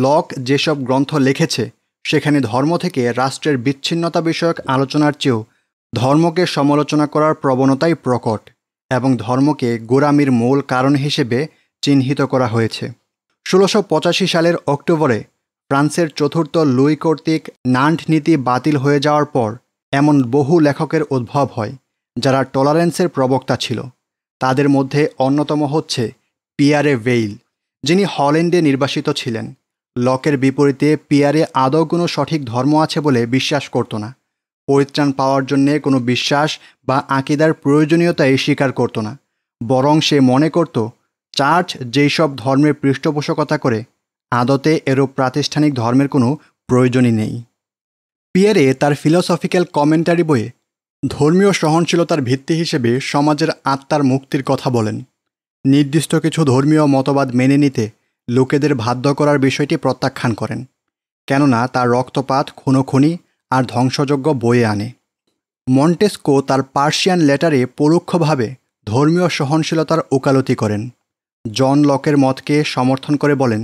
লক যেসব গ্রন্থ লিখেছে সেখানে ধর্ম থেকে রাষ্ট্রের বিচ্ছিন্নতা বিষয়ক আলোচনার চেয়েও ধর্মকে সমালোচনা করার প্রবণতাই প্রকট এবং ধর্মকে গোরামির মূল কারণ হিসেবে চিহ্নিত করা হয়েছে ষোলোশো পঁচাশি সালের অক্টোবরে ফ্রান্সের চতুর্থ লুই কর্তৃক নান্ট নীতি বাতিল হয়ে যাওয়ার পর এমন বহু লেখকের উদ্ভব হয় যারা টলারেন্সের প্রবক্তা ছিল তাদের মধ্যে অন্যতম হচ্ছে পিয়ারে ভেইল যিনি হল্যান্ডে নির্বাসিত ছিলেন লকের বিপরীতে পিয়ারে আদৌ কোনো সঠিক ধর্ম আছে বলে বিশ্বাস করত না পরিত্রাণ পাওয়ার জন্যে কোনো বিশ্বাস বা আঁকিদার প্রয়োজনীয়তাই স্বীকার করত না বরং সে মনে করত চার্চ যেই সব ধর্মের পৃষ্ঠপোষকতা করে আদতে এরূপ প্রাতিষ্ঠানিক ধর্মের কোনো প্রয়োজনই নেই পিয়ারে তার ফিলোসফিক্যাল কমেন্টারি বইয়ে ধর্মীয় সহনশীলতার ভিত্তি হিসেবে সমাজের আত্মার মুক্তির কথা বলেন নির্দিষ্ট কিছু ধর্মীয় মতবাদ মেনে নিতে লোকেদের বাধ্য করার বিষয়টি প্রত্যাখ্যান করেন কেননা তার রক্তপাত খুনোখুনি আর ধ্বংসযোগ্য বয়ে আনে মন্টেস্কো তার পার্সিয়ান লেটারে পরোক্ষভাবে ধর্মীয় সহনশীলতার ওকালতি করেন জন লকের মতকে সমর্থন করে বলেন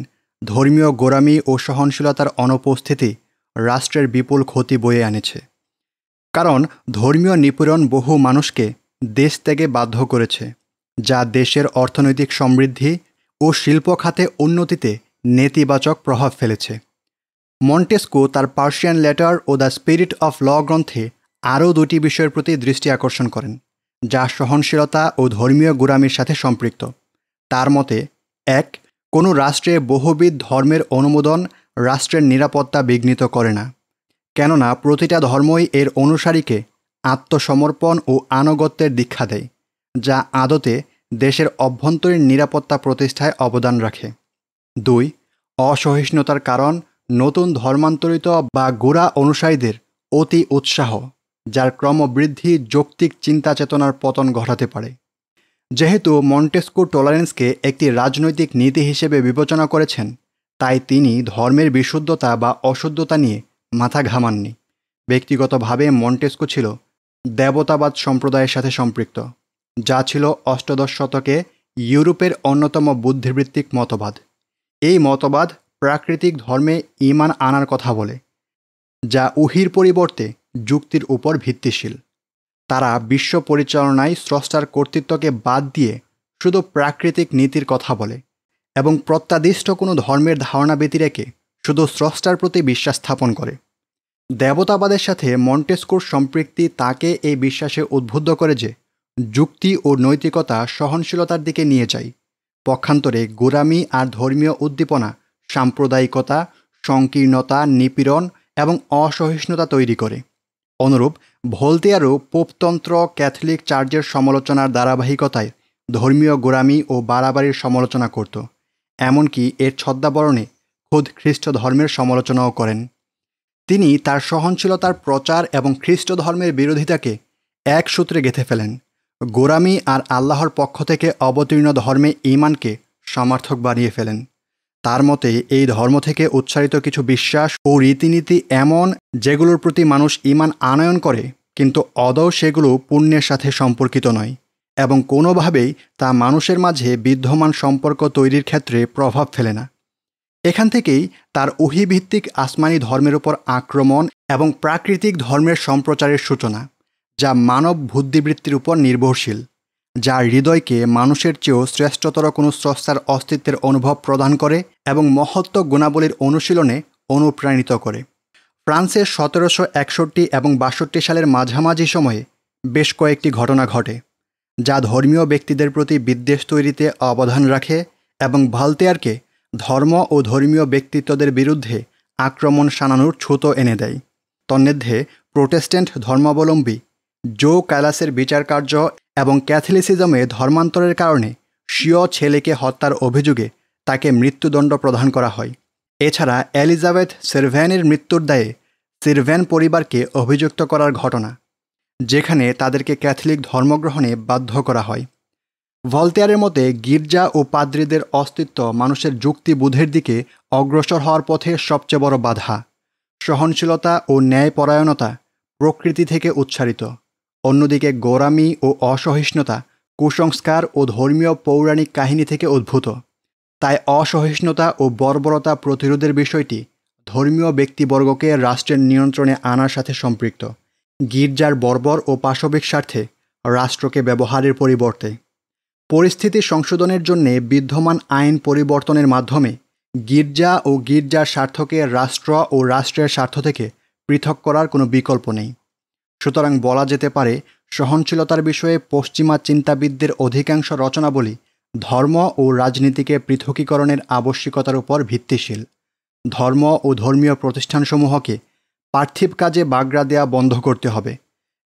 ধর্মীয় গোরামি ও সহনশীলতার অনুপস্থিতি রাষ্ট্রের বিপুল ক্ষতি বয়ে আনেছে কারণ ধর্মীয় নিপীড়ন বহু মানুষকে দেশ ত্যাগে বাধ্য করেছে যা দেশের অর্থনৈতিক সমৃদ্ধি ও শিল্প খাতে উন্নতিতে নেতিবাচক প্রভাব ফেলেছে মন্টেস্কো তার পার্সিয়ান লেটার ও দ্য স্পিরিট অফ ল গ্রন্থে আরও দুটি বিষয়ের প্রতি দৃষ্টি আকর্ষণ করেন যা সহনশীলতা ও ধর্মীয় গোড়ামির সাথে সম্পৃক্ত তার মতে এক কোনো রাষ্ট্রে বহুবিধ ধর্মের অনুমোদন রাষ্ট্রের নিরাপত্তা বিঘ্নিত করে না কেননা প্রতিটা ধর্মই এর অনুসারীকে আত্মসমর্পণ ও আনুগত্যের দীক্ষা দেয় যা আদতে দেশের অভ্যন্তরীণ নিরাপত্তা প্রতিষ্ঠায় অবদান রাখে দুই অসহিষ্ণুতার কারণ নতুন ধর্মান্তরিত বা গোড়া অনুসায়ীদের অতি উৎসাহ যার ক্রমবৃদ্ধি যৌক্তিক চিন্তা চেতনার পতন ঘটাতে পারে যেহেতু মন্টেস্কো টলারেন্সকে একটি রাজনৈতিক নীতি হিসেবে বিবেচনা করেছেন তাই তিনি ধর্মের বিশুদ্ধতা বা অশুদ্ধতা নিয়ে মাথা ঘামাননি ব্যক্তিগতভাবে মন্টেস্কো ছিল দেবতাবাদ সম্প্রদায়ের সাথে সম্পৃক্ত যা ছিল অষ্টাদশ শতকে ইউরোপের অন্যতম বুদ্ধিবৃত্তিক মতবাদ এই মতবাদ প্রাকৃতিক ধর্মে ইমান আনার কথা বলে যা উহির পরিবর্তে যুক্তির উপর ভিত্তিশীল তারা বিশ্ব পরিচালনায় স্রষ্টার কর্তৃত্বকে বাদ দিয়ে শুধু প্রাকৃতিক নীতির কথা বলে এবং প্রত্যাদিষ্ট কোনো ধর্মের ধারণা ব্যতি রেখে শুধু স্রষ্টার প্রতি বিশ্বাস স্থাপন করে দেবতাবাদের সাথে মন্টেস্কোর সম্পৃক্তি তাকে এই বিশ্বাসে উদ্বুদ্ধ করে যে যুক্তি ও নৈতিকতা সহনশীলতার দিকে নিয়ে যায় পক্ষান্তরে গোরামি আর ধর্মীয় উদ্দীপনা সাম্প্রদায়িকতা সংকীর্ণতা নিপীড়ন এবং অসহিষ্ণুতা তৈরি করে অনুরূপ ভোলতেয়ারও পোপতন্ত্র ক্যাথলিক চার্চের সমালোচনার ধারাবাহিকতায় ধর্মীয় গোরামি ও বাড়াবাড়ির সমালোচনা করত এমনকি এর ছদ্মাবরণে খোদ খ্রিস্ট ধর্মের সমালোচনাও করেন তিনি তার সহনশীলতার প্রচার এবং খ্রিস্ট ধর্মের বিরোধিতাকে এক সূত্রে গেঁথে ফেলেন গোরামি আর আল্লাহর পক্ষ থেকে অবতীর্ণ ধর্মে ইমানকে সমর্থক বানিয়ে ফেলেন তার মতে এই ধর্ম থেকে উচ্চারিত কিছু বিশ্বাস ও রীতিনীতি এমন যেগুলোর প্রতি মানুষ ইমান আনয়ন করে কিন্তু অদৌ সেগুলো পুণ্যের সাথে সম্পর্কিত নয় এবং কোনোভাবেই তা মানুষের মাঝে বিদ্যমান সম্পর্ক তৈরির ক্ষেত্রে প্রভাব ফেলে না এখান থেকেই তার উহিভিত্তিক আসমানি ধর্মের উপর আক্রমণ এবং প্রাকৃতিক ধর্মের সম্প্রচারের সূচনা যা মানব বুদ্ধিবৃত্তির উপর নির্ভরশীল যা হৃদয়কে মানুষের চেয়েও শ্রেষ্ঠতর কোনো স্রষ্টার অস্তিত্বের অনুভব প্রদান করে এবং মহত্ব গুণাবলীর অনুশীলনে অনুপ্রাণিত করে ফ্রান্সের সতেরোশো একষট্টি এবং বাষট্টি সালের মাঝামাঝি সময়ে বেশ কয়েকটি ঘটনা ঘটে যা ধর্মীয় ব্যক্তিদের প্রতি বিদ্বেষ তৈরিতে অবদান রাখে এবং ভালতেয়ারকে ধর্ম ও ধর্মীয় ব্যক্তিত্বদের বিরুদ্ধে আক্রমণ সানানোর ছুতো এনে দেয় তন্মধ্যে প্রোটেস্ট্যান্ট ধর্মাবলম্বী জো ক্যালাসের বিচারকার্য এবং ক্যাথলিসিজমে ধর্মান্তরের কারণে স্বীয় ছেলেকে হত্যার অভিযোগে তাকে মৃত্যুদণ্ড প্রদান করা হয় এছাড়া এলিজাবেথ সিরভ্যানের মৃত্যুর দায়ে সিরভ্যান পরিবারকে অভিযুক্ত করার ঘটনা যেখানে তাদেরকে ক্যাথলিক ধর্মগ্রহণে বাধ্য করা হয় ভলতেয়ারের মতে গির্জা ও পাদ্রীদের অস্তিত্ব মানুষের যুক্তিবোধের দিকে অগ্রসর হওয়ার পথে সবচেয়ে বড় বাধা সহনশীলতা ও ন্যায়পরায়ণতা প্রকৃতি থেকে উচ্চারিত অন্যদিকে গোরামি ও অসহিষ্ণুতা কুসংস্কার ও ধর্মীয় পৌরাণিক কাহিনী থেকে উদ্ভূত তাই অসহিষ্ণুতা ও বর্বরতা প্রতিরোধের বিষয়টি ধর্মীয় ব্যক্তিবর্গকে রাষ্ট্রের নিয়ন্ত্রণে আনার সাথে সম্পৃক্ত গির্জার বর্বর ও পাশবিক স্বার্থে রাষ্ট্রকে ব্যবহারের পরিবর্তে পরিস্থিতি সংশোধনের জন্য বিদ্যমান আইন পরিবর্তনের মাধ্যমে গির্জা ও গির্জার স্বার্থকে রাষ্ট্র ও রাষ্ট্রের স্বার্থ থেকে পৃথক করার কোনো বিকল্প নেই সুতরাং বলা যেতে পারে সহনশীলতার বিষয়ে পশ্চিমা চিন্তাবিদদের অধিকাংশ রচনাবলী ধর্ম ও রাজনীতিকে পৃথকীকরণের আবশ্যিকতার উপর ভিত্তিশীল ধর্ম ও ধর্মীয় প্রতিষ্ঠানসমূহকে পার্থিব কাজে বাগড়া দেয়া বন্ধ করতে হবে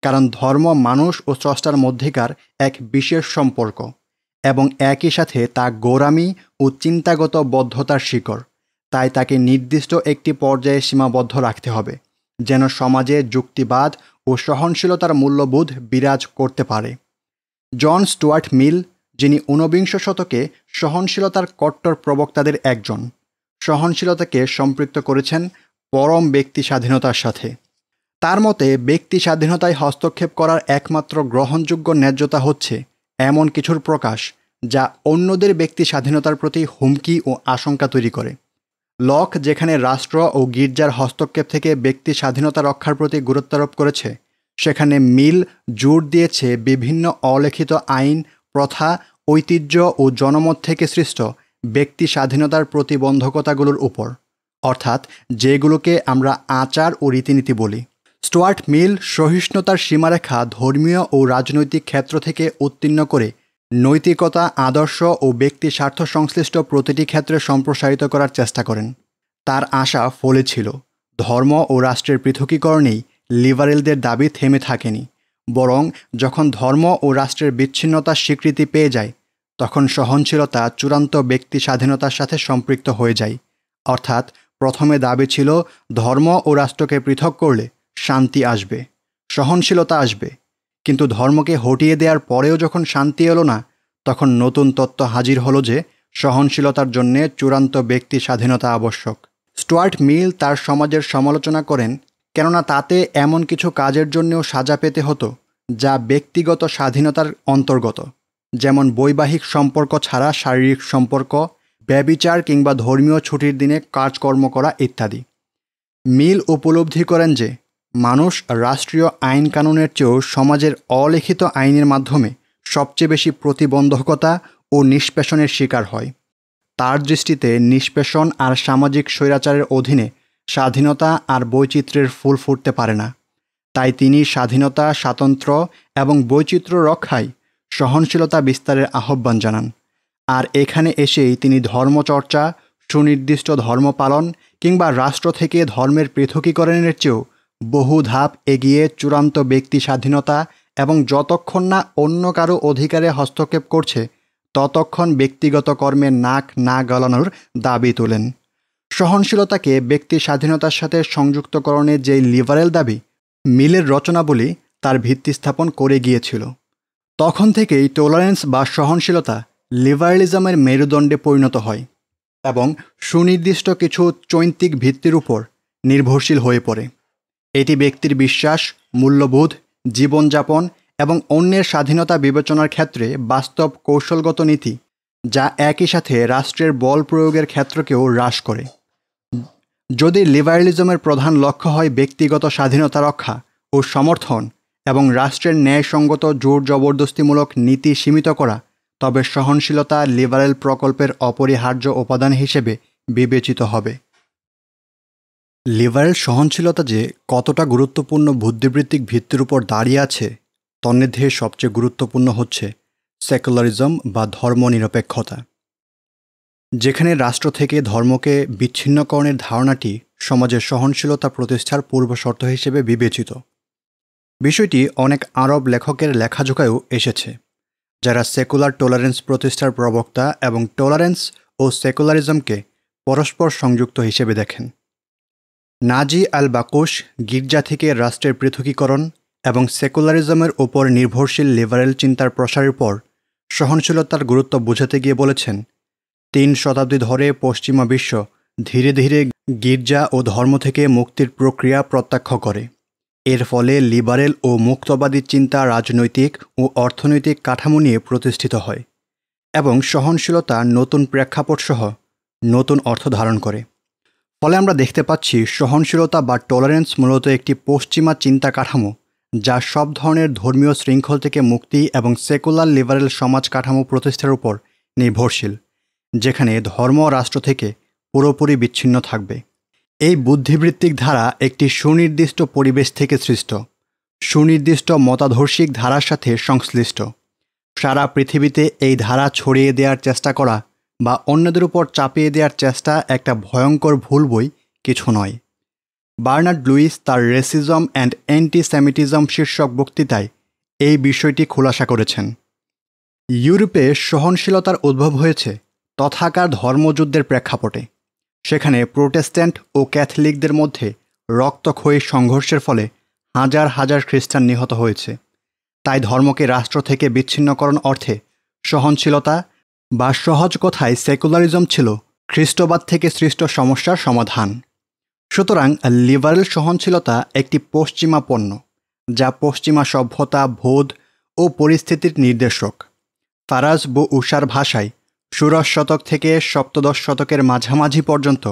কারণ ধর্ম মানুষ ও স্রষ্টার মধ্যেকার এক বিশেষ সম্পর্ক এবং একই সাথে তা গোরামি ও চিন্তাগত বদ্ধতার শিকড় তাই তাকে নির্দিষ্ট একটি পর্যায়ে সীমাবদ্ধ রাখতে হবে যেন সমাজে যুক্তিবাদ ও সহনশীলতার মূল্যবোধ বিরাজ করতে পারে জন স্টুয়ার্ট মিল যিনি ঊনবিংশ শতকে সহনশীলতার কট্টর প্রবক্তাদের একজন সহনশীলতাকে সম্পৃক্ত করেছেন পরম ব্যক্তি স্বাধীনতার সাথে তার মতে ব্যক্তি স্বাধীনতায় হস্তক্ষেপ করার একমাত্র গ্রহণযোগ্য ন্যায্যতা হচ্ছে এমন কিছুর প্রকাশ যা অন্যদের ব্যক্তি স্বাধীনতার প্রতি হুমকি ও আশঙ্কা তৈরি করে লক যেখানে রাষ্ট্র ও গির্জার হস্তক্ষেপ থেকে ব্যক্তি স্বাধীনতা রক্ষার প্রতি গুরুত্বারোপ করেছে সেখানে মিল জোর দিয়েছে বিভিন্ন অলিখিত আইন প্রথা ঐতিহ্য ও জনমত থেকে সৃষ্ট ব্যক্তি স্বাধীনতার প্রতিবন্ধকতাগুলোর উপর অর্থাৎ যেগুলোকে আমরা আচার ও রীতিনীতি বলি স্টুয়ার্ট মিল সহিষ্ণুতার সীমারেখা ধর্মীয় ও রাজনৈতিক ক্ষেত্র থেকে উত্তীর্ণ করে নৈতিকতা আদর্শ ও ব্যক্তি স্বার্থ সংশ্লিষ্ট প্রতিটি ক্ষেত্রে সম্প্রসারিত করার চেষ্টা করেন তার আশা ফলে ছিল ধর্ম ও রাষ্ট্রের পৃথকীকরণেই লিবারেলদের দাবি থেমে থাকেনি বরং যখন ধর্ম ও রাষ্ট্রের বিচ্ছিন্নতা স্বীকৃতি পেয়ে যায় তখন সহনশীলতা চূড়ান্ত ব্যক্তি স্বাধীনতার সাথে সম্পৃক্ত হয়ে যায় অর্থাৎ প্রথমে দাবি ছিল ধর্ম ও রাষ্ট্রকে পৃথক করলে শান্তি আসবে সহনশীলতা আসবে কিন্তু ধর্মকে হটিয়ে দেওয়ার পরেও যখন শান্তি এলো না তখন নতুন তত্ত্ব হাজির হলো যে সহনশীলতার জন্যে চূড়ান্ত ব্যক্তি স্বাধীনতা আবশ্যক স্টুয়ার্ট মিল তার সমাজের সমালোচনা করেন কেননা তাতে এমন কিছু কাজের জন্যেও সাজা পেতে হতো যা ব্যক্তিগত স্বাধীনতার অন্তর্গত যেমন বৈবাহিক সম্পর্ক ছাড়া শারীরিক সম্পর্ক ব্যবিচার কিংবা ধর্মীয় ছুটির দিনে কাজকর্ম করা ইত্যাদি মিল উপলব্ধি করেন যে মানুষ রাষ্ট্রীয় আইন কানুনের চেয়েও সমাজের অলিখিত আইনের মাধ্যমে সবচেয়ে বেশি প্রতিবন্ধকতা ও নিষ্পেষণের শিকার হয় তার দৃষ্টিতে নিষ্পেষণ আর সামাজিক স্বৈরাচারের অধীনে স্বাধীনতা আর বৈচিত্র্যের ফুল ফুটতে পারে না তাই তিনি স্বাধীনতা স্বাতন্ত্র এবং বৈচিত্র্য রক্ষায় সহনশীলতা বিস্তারের আহ্বান জানান আর এখানে এসেই তিনি ধর্মচর্চা সুনির্দিষ্ট ধর্ম পালন কিংবা রাষ্ট্র থেকে ধর্মের পৃথকীকরণের চেয়েও বহু ধাপ এগিয়ে চূড়ান্ত ব্যক্তি স্বাধীনতা এবং যতক্ষণ না অন্য কারো অধিকারে হস্তক্ষেপ করছে ততক্ষণ ব্যক্তিগত কর্মে নাক না গলানোর দাবি তোলেন সহনশীলতাকে ব্যক্তি স্বাধীনতার সাথে সংযুক্তকরণের যে লিবারেল দাবি মিলের রচনাবলী তার ভিত্তি স্থাপন করে গিয়েছিল তখন থেকেই টোলারেন্স বা সহনশীলতা লিবারেলিজমের মেরুদণ্ডে পরিণত হয় এবং সুনির্দিষ্ট কিছু চৈন্তিক ভিত্তির উপর নির্ভরশীল হয়ে পড়ে এটি ব্যক্তির বিশ্বাস মূল্যবোধ জীবনযাপন এবং অন্যের স্বাধীনতা বিবেচনার ক্ষেত্রে বাস্তব কৌশলগত নীতি যা একই সাথে রাষ্ট্রের বল প্রয়োগের ক্ষেত্রকেও হ্রাস করে যদি লিবারেলিজমের প্রধান লক্ষ্য হয় ব্যক্তিগত স্বাধীনতা রক্ষা ও সমর্থন এবং রাষ্ট্রের ন্যায়সঙ্গত জোর জবরদস্তিমূলক নীতি সীমিত করা তবে সহনশীলতা লিবারেল প্রকল্পের অপরিহার্য উপাদান হিসেবে বিবেচিত হবে লিভারের সহনশীলতা যে কতটা গুরুত্বপূর্ণ বুদ্ধিবৃত্তিক ভিত্তির উপর দাঁড়িয়ে আছে তন্নিধে সবচেয়ে গুরুত্বপূর্ণ হচ্ছে সেকুলারিজম বা ধর্মনিরপেক্ষতা যেখানে রাষ্ট্র থেকে ধর্মকে বিচ্ছিন্নকরণের ধারণাটি সমাজের সহনশীলতা প্রতিষ্ঠার পূর্বশর্ত হিসেবে বিবেচিত বিষয়টি অনেক আরব লেখকের লেখাজোকায়ও এসেছে যারা সেকুলার টলারেন্স প্রতিষ্ঠার প্রবক্তা এবং টলারেন্স ও সেকুলারিজমকে পরস্পর সংযুক্ত হিসেবে দেখেন নাজি আল বাকুশ গির্জা থেকে রাষ্ট্রের পৃথকীকরণ এবং সেকুলারিজমের ওপর নির্ভরশীল লিবারেল চিন্তার প্রসারের পর সহনশীলতার গুরুত্ব বোঝাতে গিয়ে বলেছেন তিন শতাব্দী ধরে পশ্চিমা বিশ্ব ধীরে ধীরে গির্জা ও ধর্ম থেকে মুক্তির প্রক্রিয়া প্রত্যাখ্য করে এর ফলে লিবারেল ও মুক্তবাদী চিন্তা রাজনৈতিক ও অর্থনৈতিক কাঠামো নিয়ে প্রতিষ্ঠিত হয় এবং সহনশীলতা নতুন প্রেক্ষাপটসহ নতুন অর্থ ধারণ করে ফলে আমরা দেখতে পাচ্ছি সহনশীলতা বা টলারেন্স মূলত একটি পশ্চিমা চিন্তা কাঠামো যা সব ধরনের ধর্মীয় শৃঙ্খল থেকে মুক্তি এবং সেকুলার লিবারেল সমাজ কাঠামো প্রতিষ্ঠার উপর নির্ভরশীল যেখানে ধর্ম রাষ্ট্র থেকে পুরোপুরি বিচ্ছিন্ন থাকবে এই বুদ্ধিবৃত্তিক ধারা একটি সুনির্দিষ্ট পরিবেশ থেকে সৃষ্ট সুনির্দিষ্ট মতাদর্শিক ধারার সাথে সংশ্লিষ্ট সারা পৃথিবীতে এই ধারা ছড়িয়ে দেওয়ার চেষ্টা করা বা অন্যদের উপর চাপিয়ে দেওয়ার চেষ্টা একটা ভয়ঙ্কর ভুল বই কিছু নয় বার্নার্ড লুইস তার রেসিজম অ্যান্ড অ্যান্টিসেমিটিজম শীর্ষক বক্তৃতায় এই বিষয়টি খোলাসা করেছেন ইউরোপে সহনশীলতার উদ্ভব হয়েছে তথাকার ধর্মযুদ্ধের প্রেক্ষাপটে সেখানে প্রোটেস্ট্যান্ট ও ক্যাথলিকদের মধ্যে রক্তক্ষয়ী সংঘর্ষের ফলে হাজার হাজার খ্রিস্টান নিহত হয়েছে তাই ধর্মকে রাষ্ট্র থেকে বিচ্ছিন্নকরণ অর্থে সহনশীলতা বা সহজ কথায় সেকুলারিজম ছিল খ্রিস্টবাদ থেকে সৃষ্ট সমস্যার সমাধান সুতরাং লিবারেল সহনশীলতা একটি পশ্চিমা পণ্য যা পশ্চিমা সভ্যতা বোধ ও পরিস্থিতির নির্দেশক ফারাজ বো উষার ভাষায় ষোড়শ শতক থেকে সপ্তদশ শতকের মাঝামাঝি পর্যন্ত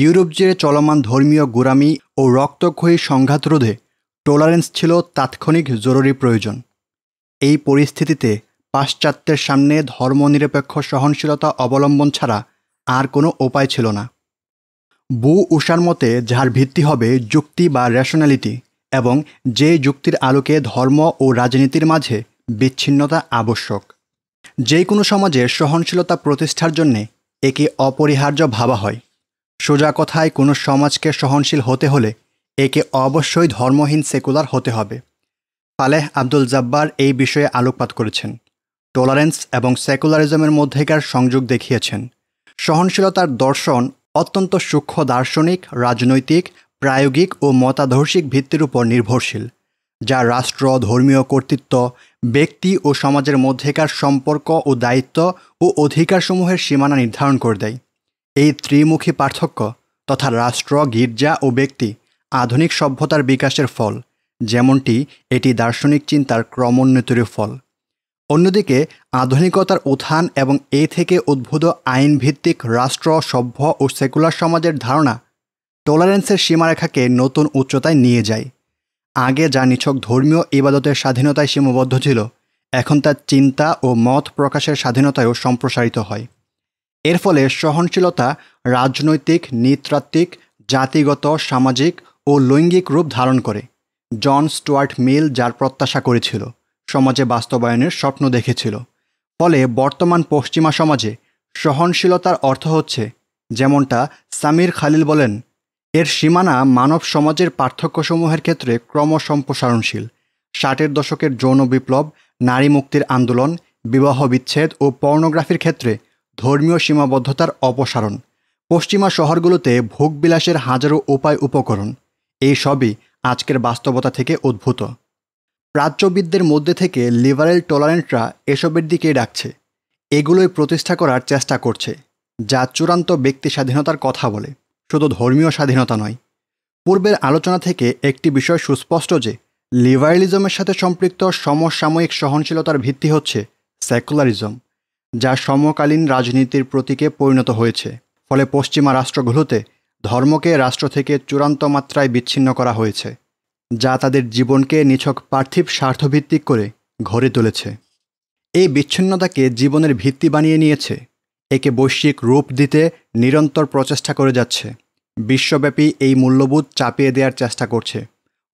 ইউরোপ জুড়ে চলমান ধর্মীয় গোড়ামি ও রক্তক্ষয়ী সংঘাত রোধে ছিল তাৎক্ষণিক জরুরি প্রয়োজন এই পরিস্থিতিতে পাশ্চাত্যের সামনে ধর্মনিরপেক্ষ সহনশীলতা অবলম্বন ছাড়া আর কোনো উপায় ছিল না বু উষার মতে যার ভিত্তি হবে যুক্তি বা রেশনালিটি এবং যে যুক্তির আলোকে ধর্ম ও রাজনীতির মাঝে বিচ্ছিন্নতা আবশ্যক যে কোনো সমাজে সহনশীলতা প্রতিষ্ঠার জন্যে একে অপরিহার্য ভাবা হয় সোজা কথায় কোনো সমাজকে সহনশীল হতে হলে একে অবশ্যই ধর্মহীন সেকুলার হতে হবে পালেহ আব্দুল জাব্বার এই বিষয়ে আলোকপাত করেছেন টলারেন্স এবং সেকুলারিজমের মধ্যেকার সংযোগ দেখিয়েছেন সহনশীলতার দর্শন অত্যন্ত সূক্ষ্ম দার্শনিক রাজনৈতিক প্রায়োগিক ও মতাদর্শিক ভিত্তির উপর নির্ভরশীল যা রাষ্ট্র ধর্মীয় কর্তৃত্ব ব্যক্তি ও সমাজের মধ্যেকার সম্পর্ক ও দায়িত্ব ও অধিকারসমূহের সীমানা নির্ধারণ করে দেয় এই ত্রিমুখী পার্থক্য তথা রাষ্ট্র গির্জা ও ব্যক্তি আধুনিক সভ্যতার বিকাশের ফল যেমনটি এটি দার্শনিক চিন্তার ক্রমোন্নতির ফল অন্যদিকে আধুনিকতার উত্থান এবং এ থেকে উদ্ভূত আইনভিত্তিক রাষ্ট্র সভ্য ও সেকুলার সমাজের ধারণা টলারেন্সের সীমারেখাকে নতুন উচ্চতায় নিয়ে যায় আগে যা নিছক ধর্মীয় ইবাদতের স্বাধীনতায় সীমাবদ্ধ ছিল এখন তার চিন্তা ও মত প্রকাশের স্বাধীনতায়ও সম্প্রসারিত হয় এর ফলে সহনশীলতা রাজনৈতিক নৃতাত্ত্বিক জাতিগত সামাজিক ও লৈঙ্গিক রূপ ধারণ করে জন স্টুয়ার্ট মিল যার প্রত্যাশা করেছিল সমাজে বাস্তবায়নের স্বপ্ন দেখেছিল ফলে বর্তমান পশ্চিমা সমাজে সহনশীলতার অর্থ হচ্ছে যেমনটা সামির খালিল বলেন এর সীমানা মানব সমাজের পার্থক্যসমূহের ক্ষেত্রে ক্রমসম্প্রসারণশীল সম্প্রসারণশীল ষাটের দশকের যৌন বিপ্লব নারী মুক্তির আন্দোলন বিবাহ বিচ্ছেদ ও পর্নোগ্রাফির ক্ষেত্রে ধর্মীয় সীমাবদ্ধতার অপসারণ পশ্চিমা শহরগুলোতে ভোগবিলাসের হাজারো উপায় উপকরণ এই সবই আজকের বাস্তবতা থেকে উদ্ভূত প্রাচ্যবিদদের মধ্যে থেকে লিবারেল টলারেন্টরা এসবের দিকে ডাকছে এগুলোই প্রতিষ্ঠা করার চেষ্টা করছে যা চূড়ান্ত ব্যক্তি স্বাধীনতার কথা বলে শুধু ধর্মীয় স্বাধীনতা নয় পূর্বের আলোচনা থেকে একটি বিষয় সুস্পষ্ট যে লিবারেলিজমের সাথে সম্পৃক্ত সমসাময়িক সহনশীলতার ভিত্তি হচ্ছে সেকুলারিজম যা সমকালীন রাজনীতির প্রতীকে পরিণত হয়েছে ফলে পশ্চিমা রাষ্ট্রগুলোতে ধর্মকে রাষ্ট্র থেকে চূড়ান্ত মাত্রায় বিচ্ছিন্ন করা হয়েছে যা তাদের জীবনকে নিছক পার্থিব স্বার্থভিত্তিক করে ঘরে তুলেছে এই বিচ্ছিন্নতাকে জীবনের ভিত্তি বানিয়ে নিয়েছে একে বৈশ্বিক রূপ দিতে নিরন্তর প্রচেষ্টা করে যাচ্ছে বিশ্বব্যাপী এই মূল্যবোধ চাপিয়ে দেওয়ার চেষ্টা করছে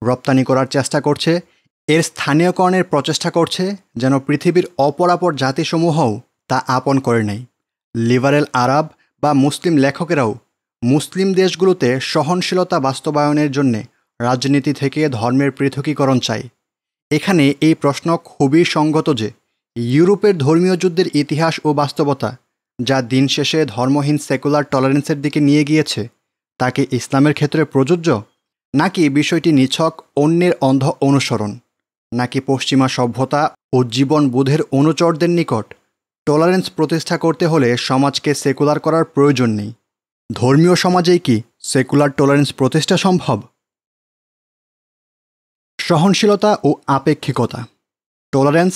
রপ্তানি করার চেষ্টা করছে এর স্থানীয়করণের প্রচেষ্টা করছে যেন পৃথিবীর অপরাপর জাতিসমূহও তা আপন করে নেই লিবারেল আরব বা মুসলিম লেখকেরাও মুসলিম দেশগুলোতে সহনশীলতা বাস্তবায়নের জন্যে রাজনীতি থেকে ধর্মের পৃথকীকরণ চাই এখানে এই প্রশ্ন খুবই সঙ্গত যে ইউরোপের ধর্মীয় যুদ্ধের ইতিহাস ও বাস্তবতা যা দিন শেষে ধর্মহীন সেকুলার টলারেন্সের দিকে নিয়ে গিয়েছে তাকে ইসলামের ক্ষেত্রে প্রযোজ্য নাকি বিষয়টি নিছক অন্যের অন্ধ অনুসরণ নাকি পশ্চিমা সভ্যতা ও জীবন বোধের অনুচরদের নিকট টলারেন্স প্রতিষ্ঠা করতে হলে সমাজকে সেকুলার করার প্রয়োজন নেই ধর্মীয় সমাজেই কি সেকুলার টলারেন্স প্রতিষ্ঠা সম্ভব সহনশীলতা ও আপেক্ষিকতা টলারেন্স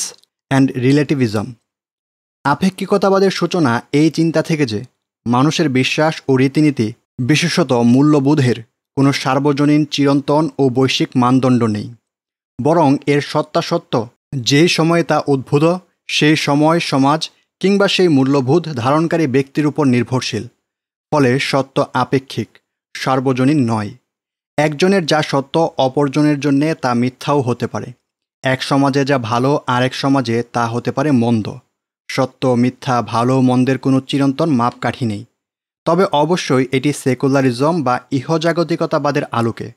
অ্যান্ড রিলেটিভিজম আপেক্ষিকতাবাদের সূচনা এই চিন্তা থেকে যে মানুষের বিশ্বাস ও রীতিনীতি বিশেষত মূল্যবোধের কোনো সার্বজনীন চিরন্তন ও বৈশ্বিক মানদণ্ড নেই বরং এর সত্তা সত্য যে সময়ে তা উদ্ভুত সেই সময় সমাজ কিংবা সেই মূল্যবোধ ধারণকারী ব্যক্তির উপর নির্ভরশীল ফলে সত্য আপেক্ষিক সার্বজনীন নয় একজনের যা সত্য অপরজনের জন্যে তা মিথ্যাও হতে পারে এক সমাজে যা ভালো আরেক সমাজে তা হতে পারে মন্দ সত্য মিথ্যা ভালো মন্দের কোনো চিরন্তন মাপকাঠি নেই তবে অবশ্যই এটি সেকুলারিজম বা ইহজাগতিকতাবাদের আলোকে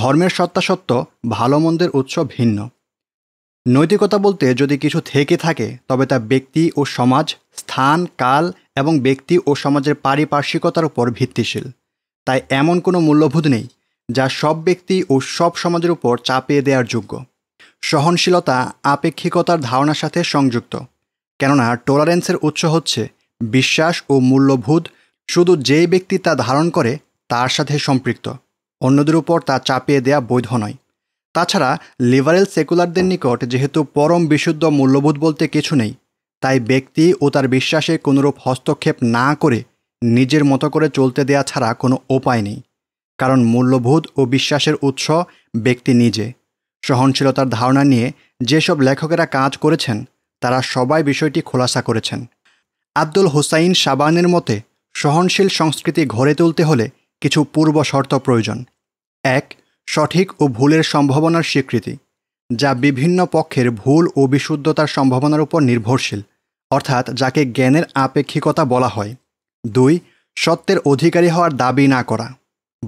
ধর্মের সত্তা সত্য ভালো মন্দের উৎস ভিন্ন নৈতিকতা বলতে যদি কিছু থেকে থাকে তবে তা ব্যক্তি ও সমাজ স্থান কাল এবং ব্যক্তি ও সমাজের পারিপার্শ্বিকতার উপর ভিত্তিশীল তাই এমন কোনো মূল্যবোধ নেই যা সব ব্যক্তি ও সব সমাজের উপর চাপিয়ে দেওয়ার যোগ্য সহনশীলতা আপেক্ষিকতার ধারণার সাথে সংযুক্ত কেননা টোলারেন্সের উৎস হচ্ছে বিশ্বাস ও মূল্যবোধ শুধু যেই ব্যক্তি তা ধারণ করে তার সাথে সম্পৃক্ত অন্যদের উপর তা চাপিয়ে দেয়া বৈধ নয় তাছাড়া লিবারেল সেকুলারদের নিকট যেহেতু পরম বিশুদ্ধ মূল্যবোধ বলতে কিছু নেই তাই ব্যক্তি ও তার বিশ্বাসে কোনোরূপ হস্তক্ষেপ না করে নিজের মতো করে চলতে দেয়া ছাড়া কোনো উপায় নেই কারণ মূল্যবোধ ও বিশ্বাসের উৎস ব্যক্তি নিজে সহনশীলতার ধারণা নিয়ে যেসব লেখকেরা কাজ করেছেন তারা সবাই বিষয়টি খোলাসা করেছেন আব্দুল হুসাইন সাবানের মতে সহনশীল সংস্কৃতি গড়ে তুলতে হলে কিছু পূর্ব শর্ত প্রয়োজন এক সঠিক ও ভুলের সম্ভাবনার স্বীকৃতি যা বিভিন্ন পক্ষের ভুল ও বিশুদ্ধতার সম্ভাবনার উপর নির্ভরশীল অর্থাৎ যাকে জ্ঞানের আপেক্ষিকতা বলা হয় দুই সত্যের অধিকারী হওয়ার দাবি না করা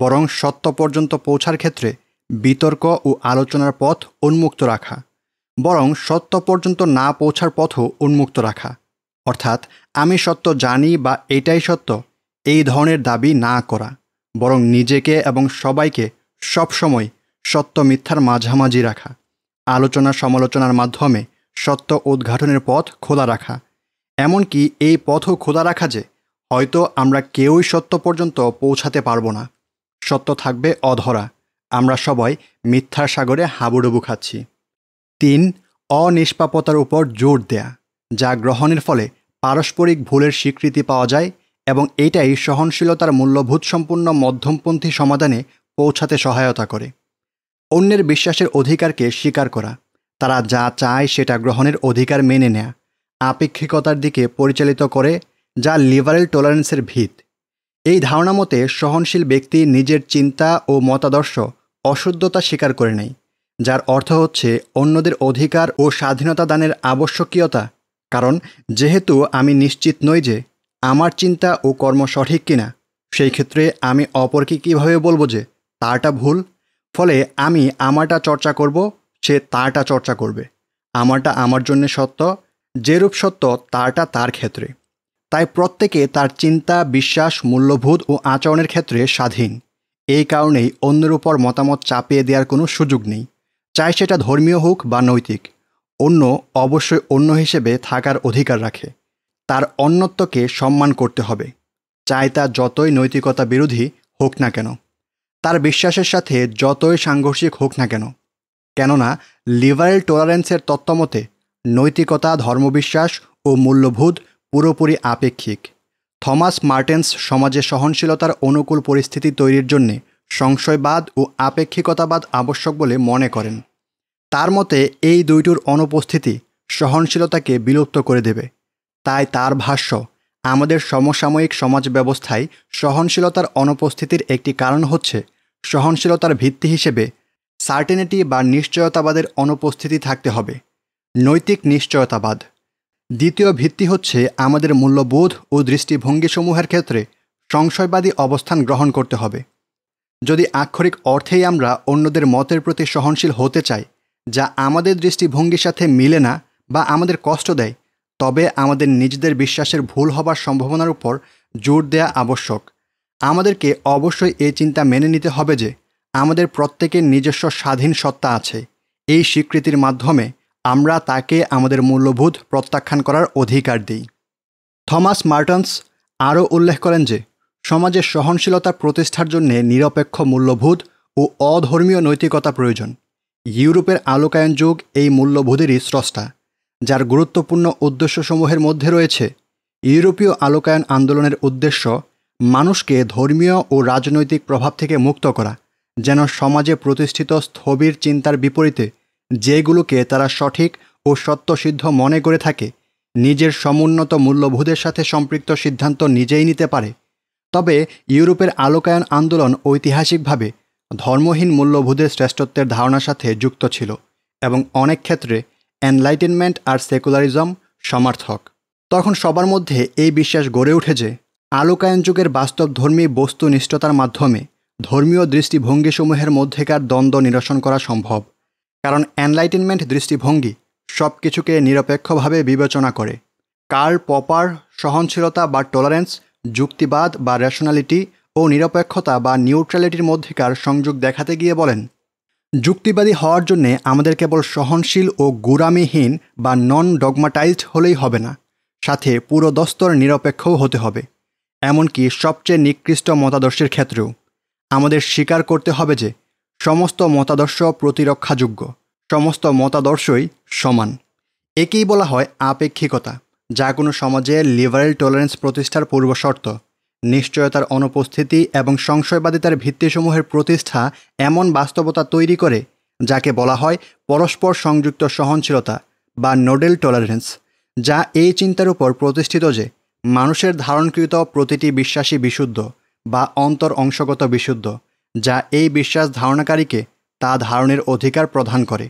বরং সত্য পর্যন্ত পৌঁছার ক্ষেত্রে বিতর্ক ও আলোচনার পথ উন্মুক্ত রাখা বরং সত্য পর্যন্ত না পৌঁছার পথও উন্মুক্ত রাখা অর্থাৎ আমি সত্য জানি বা এটাই সত্য এই ধরনের দাবি না করা বরং নিজেকে এবং সবাইকে সবসময় সত্য মিথ্যার মাঝামাঝি রাখা আলোচনা সমালোচনার মাধ্যমে সত্য উদ্ঘাটনের পথ খোলা রাখা এমনকি এই পথও খোলা রাখা যে হয়তো আমরা কেউই সত্য পর্যন্ত পৌঁছাতে পারবো না সত্য থাকবে অধরা আমরা সবাই মিথ্যার সাগরে হাবুডুবু খাচ্ছি তিন অনিষ্পাপতার উপর জোর দেয়া যা গ্রহণের ফলে পারস্পরিক ভুলের স্বীকৃতি পাওয়া যায় এবং এটাই সহনশীলতার মূল্যভূত সম্পূর্ণ মধ্যমপন্থী সমাধানে পৌঁছাতে সহায়তা করে অন্যের বিশ্বাসের অধিকারকে স্বীকার করা তারা যা চায় সেটা গ্রহণের অধিকার মেনে নেয়া আপেক্ষিকতার দিকে পরিচালিত করে যা লিবারেল টলারেন্সের ভিত এই ধারণা মতে সহনশীল ব্যক্তি নিজের চিন্তা ও মতাদর্শ অশুদ্ধতা স্বীকার করে নেয় যার অর্থ হচ্ছে অন্যদের অধিকার ও স্বাধীনতা দানের আবশ্যকীয়তা কারণ যেহেতু আমি নিশ্চিত নই যে আমার চিন্তা ও কর্ম সঠিক কিনা সেই ক্ষেত্রে আমি অপরকে কীভাবে বলবো যে তারটা ভুল ফলে আমি আমারটা চর্চা করব সে তারটা চর্চা করবে আমারটা আমার জন্য সত্য যেরূপ সত্য তারটা তার ক্ষেত্রে তাই প্রত্যেকে তার চিন্তা বিশ্বাস মূল্যবোধ ও আচরণের ক্ষেত্রে স্বাধীন এই কারণেই অন্যের উপর মতামত চাপিয়ে দেওয়ার কোনো সুযোগ নেই চাই সেটা ধর্মীয় হোক বা নৈতিক অন্য অবশ্যই অন্য হিসেবে থাকার অধিকার রাখে তার অন্যত্বকে সম্মান করতে হবে চাই তা যতই নৈতিকতা বিরোধী হোক না কেন তার বিশ্বাসের সাথে যতই সাংঘর্ষিক হোক না কেন কেননা লিবারেল টলারেন্সের তত্ত্বমতে নৈতিকতা ধর্মবিশ্বাস ও মূল্যবোধ পুরোপুরি আপেক্ষিক থমাস মার্টেন্স সমাজে সহনশীলতার অনুকূল পরিস্থিতি তৈরির জন্য সংশয়বাদ ও আপেক্ষিকতাবাদ আবশ্যক বলে মনে করেন তার মতে এই দুইটির অনুপস্থিতি সহনশীলতাকে বিলুপ্ত করে দেবে তাই তার ভাষ্য আমাদের সমসাময়িক সমাজ ব্যবস্থায় সহনশীলতার অনুপস্থিতির একটি কারণ হচ্ছে সহনশীলতার ভিত্তি হিসেবে সার্টেনিটি বা নিশ্চয়তাবাদের অনুপস্থিতি থাকতে হবে নৈতিক নিশ্চয়তাবাদ দ্বিতীয় ভিত্তি হচ্ছে আমাদের মূল্যবোধ ও দৃষ্টিভঙ্গিসমূহের ক্ষেত্রে সংশয়বাদী অবস্থান গ্রহণ করতে হবে যদি আক্ষরিক অর্থেই আমরা অন্যদের মতের প্রতি সহনশীল হতে চাই যা আমাদের দৃষ্টিভঙ্গির সাথে মিলে না বা আমাদের কষ্ট দেয় তবে আমাদের নিজেদের বিশ্বাসের ভুল হবার সম্ভাবনার উপর জোর দেয়া আবশ্যক আমাদেরকে অবশ্যই এই চিন্তা মেনে নিতে হবে যে আমাদের প্রত্যেকের নিজস্ব স্বাধীন সত্তা আছে এই স্বীকৃতির মাধ্যমে আমরা তাকে আমাদের মূল্যবোধ প্রত্যাখ্যান করার অধিকার দিই থমাস মার্টন্স আরও উল্লেখ করেন যে সমাজে সহনশীলতা প্রতিষ্ঠার জন্য নিরপেক্ষ মূল্যবোধ ও অধর্মীয় নৈতিকতা প্রয়োজন ইউরোপের আলোকায়ন যুগ এই মূল্যবোধেরই স্রষ্টা যার গুরুত্বপূর্ণ উদ্দেশ্যসমূহের মধ্যে রয়েছে ইউরোপীয় আলোকায়ন আন্দোলনের উদ্দেশ্য মানুষকে ধর্মীয় ও রাজনৈতিক প্রভাব থেকে মুক্ত করা যেন সমাজে প্রতিষ্ঠিত স্থবির চিন্তার বিপরীতে যেগুলোকে তারা সঠিক ও সত্যসিদ্ধ মনে করে থাকে নিজের সমুন্নত মূল্যবোধের সাথে সম্পৃক্ত সিদ্ধান্ত নিজেই নিতে পারে তবে ইউরোপের আলোকায়ন আন্দোলন ঐতিহাসিকভাবে ধর্মহীন মূল্যবোধের শ্রেষ্ঠত্বের ধারণার সাথে যুক্ত ছিল এবং অনেক ক্ষেত্রে এনলাইটেনমেন্ট আর সেকুলারিজম সমার্থক তখন সবার মধ্যে এই বিশ্বাস গড়ে উঠে যে আলোকায়ন যুগের বাস্তবধর্মী বস্তুনিষ্ঠতার মাধ্যমে ধর্মীয় দৃষ্টিভঙ্গিসমূহের মধ্যেকার দ্বন্দ্ব নিরসন করা সম্ভব কারণ এনলাইটেনমেন্ট দৃষ্টিভঙ্গি সব কিছুকে নিরপেক্ষভাবে বিবেচনা করে কার পপার সহনশীলতা বা টলারেন্স যুক্তিবাদ বা রেশনালিটি ও নিরপেক্ষতা বা নিউট্রালিটির মধ্যেকার সংযোগ দেখাতে গিয়ে বলেন যুক্তিবাদী হওয়ার জন্যে আমাদের কেবল সহনশীল ও গুরামিহীন বা নন ডগমাটাইজড হলেই হবে না সাথে পুরো দস্তর নিরপেক্ষও হতে হবে এমনকি সবচেয়ে নিকৃষ্ট মতাদর্শের ক্ষেত্রেও আমাদের স্বীকার করতে হবে যে সমস্ত মতাদর্শ প্রতিরক্ষাযোগ্য সমস্ত মতাদর্শই সমান একেই বলা হয় আপেক্ষিকতা যা কোনো সমাজে লিবারেল টলারেন্স প্রতিষ্ঠার পূর্বশর্ত নিশ্চয়তার অনুপস্থিতি এবং সংশয়বাদিতার ভিত্তিসমূহের প্রতিষ্ঠা এমন বাস্তবতা তৈরি করে যাকে বলা হয় পরস্পর সংযুক্ত সহনশীলতা বা নোডেল টলারেন্স যা এই চিন্তার উপর প্রতিষ্ঠিত যে মানুষের ধারণকৃত প্রতিটি বিশ্বাসী বিশুদ্ধ বা অন্তর অংশগত বিশুদ্ধ যা এই বিশ্বাস ধারণাকারীকে তা ধারণের অধিকার প্রদান করে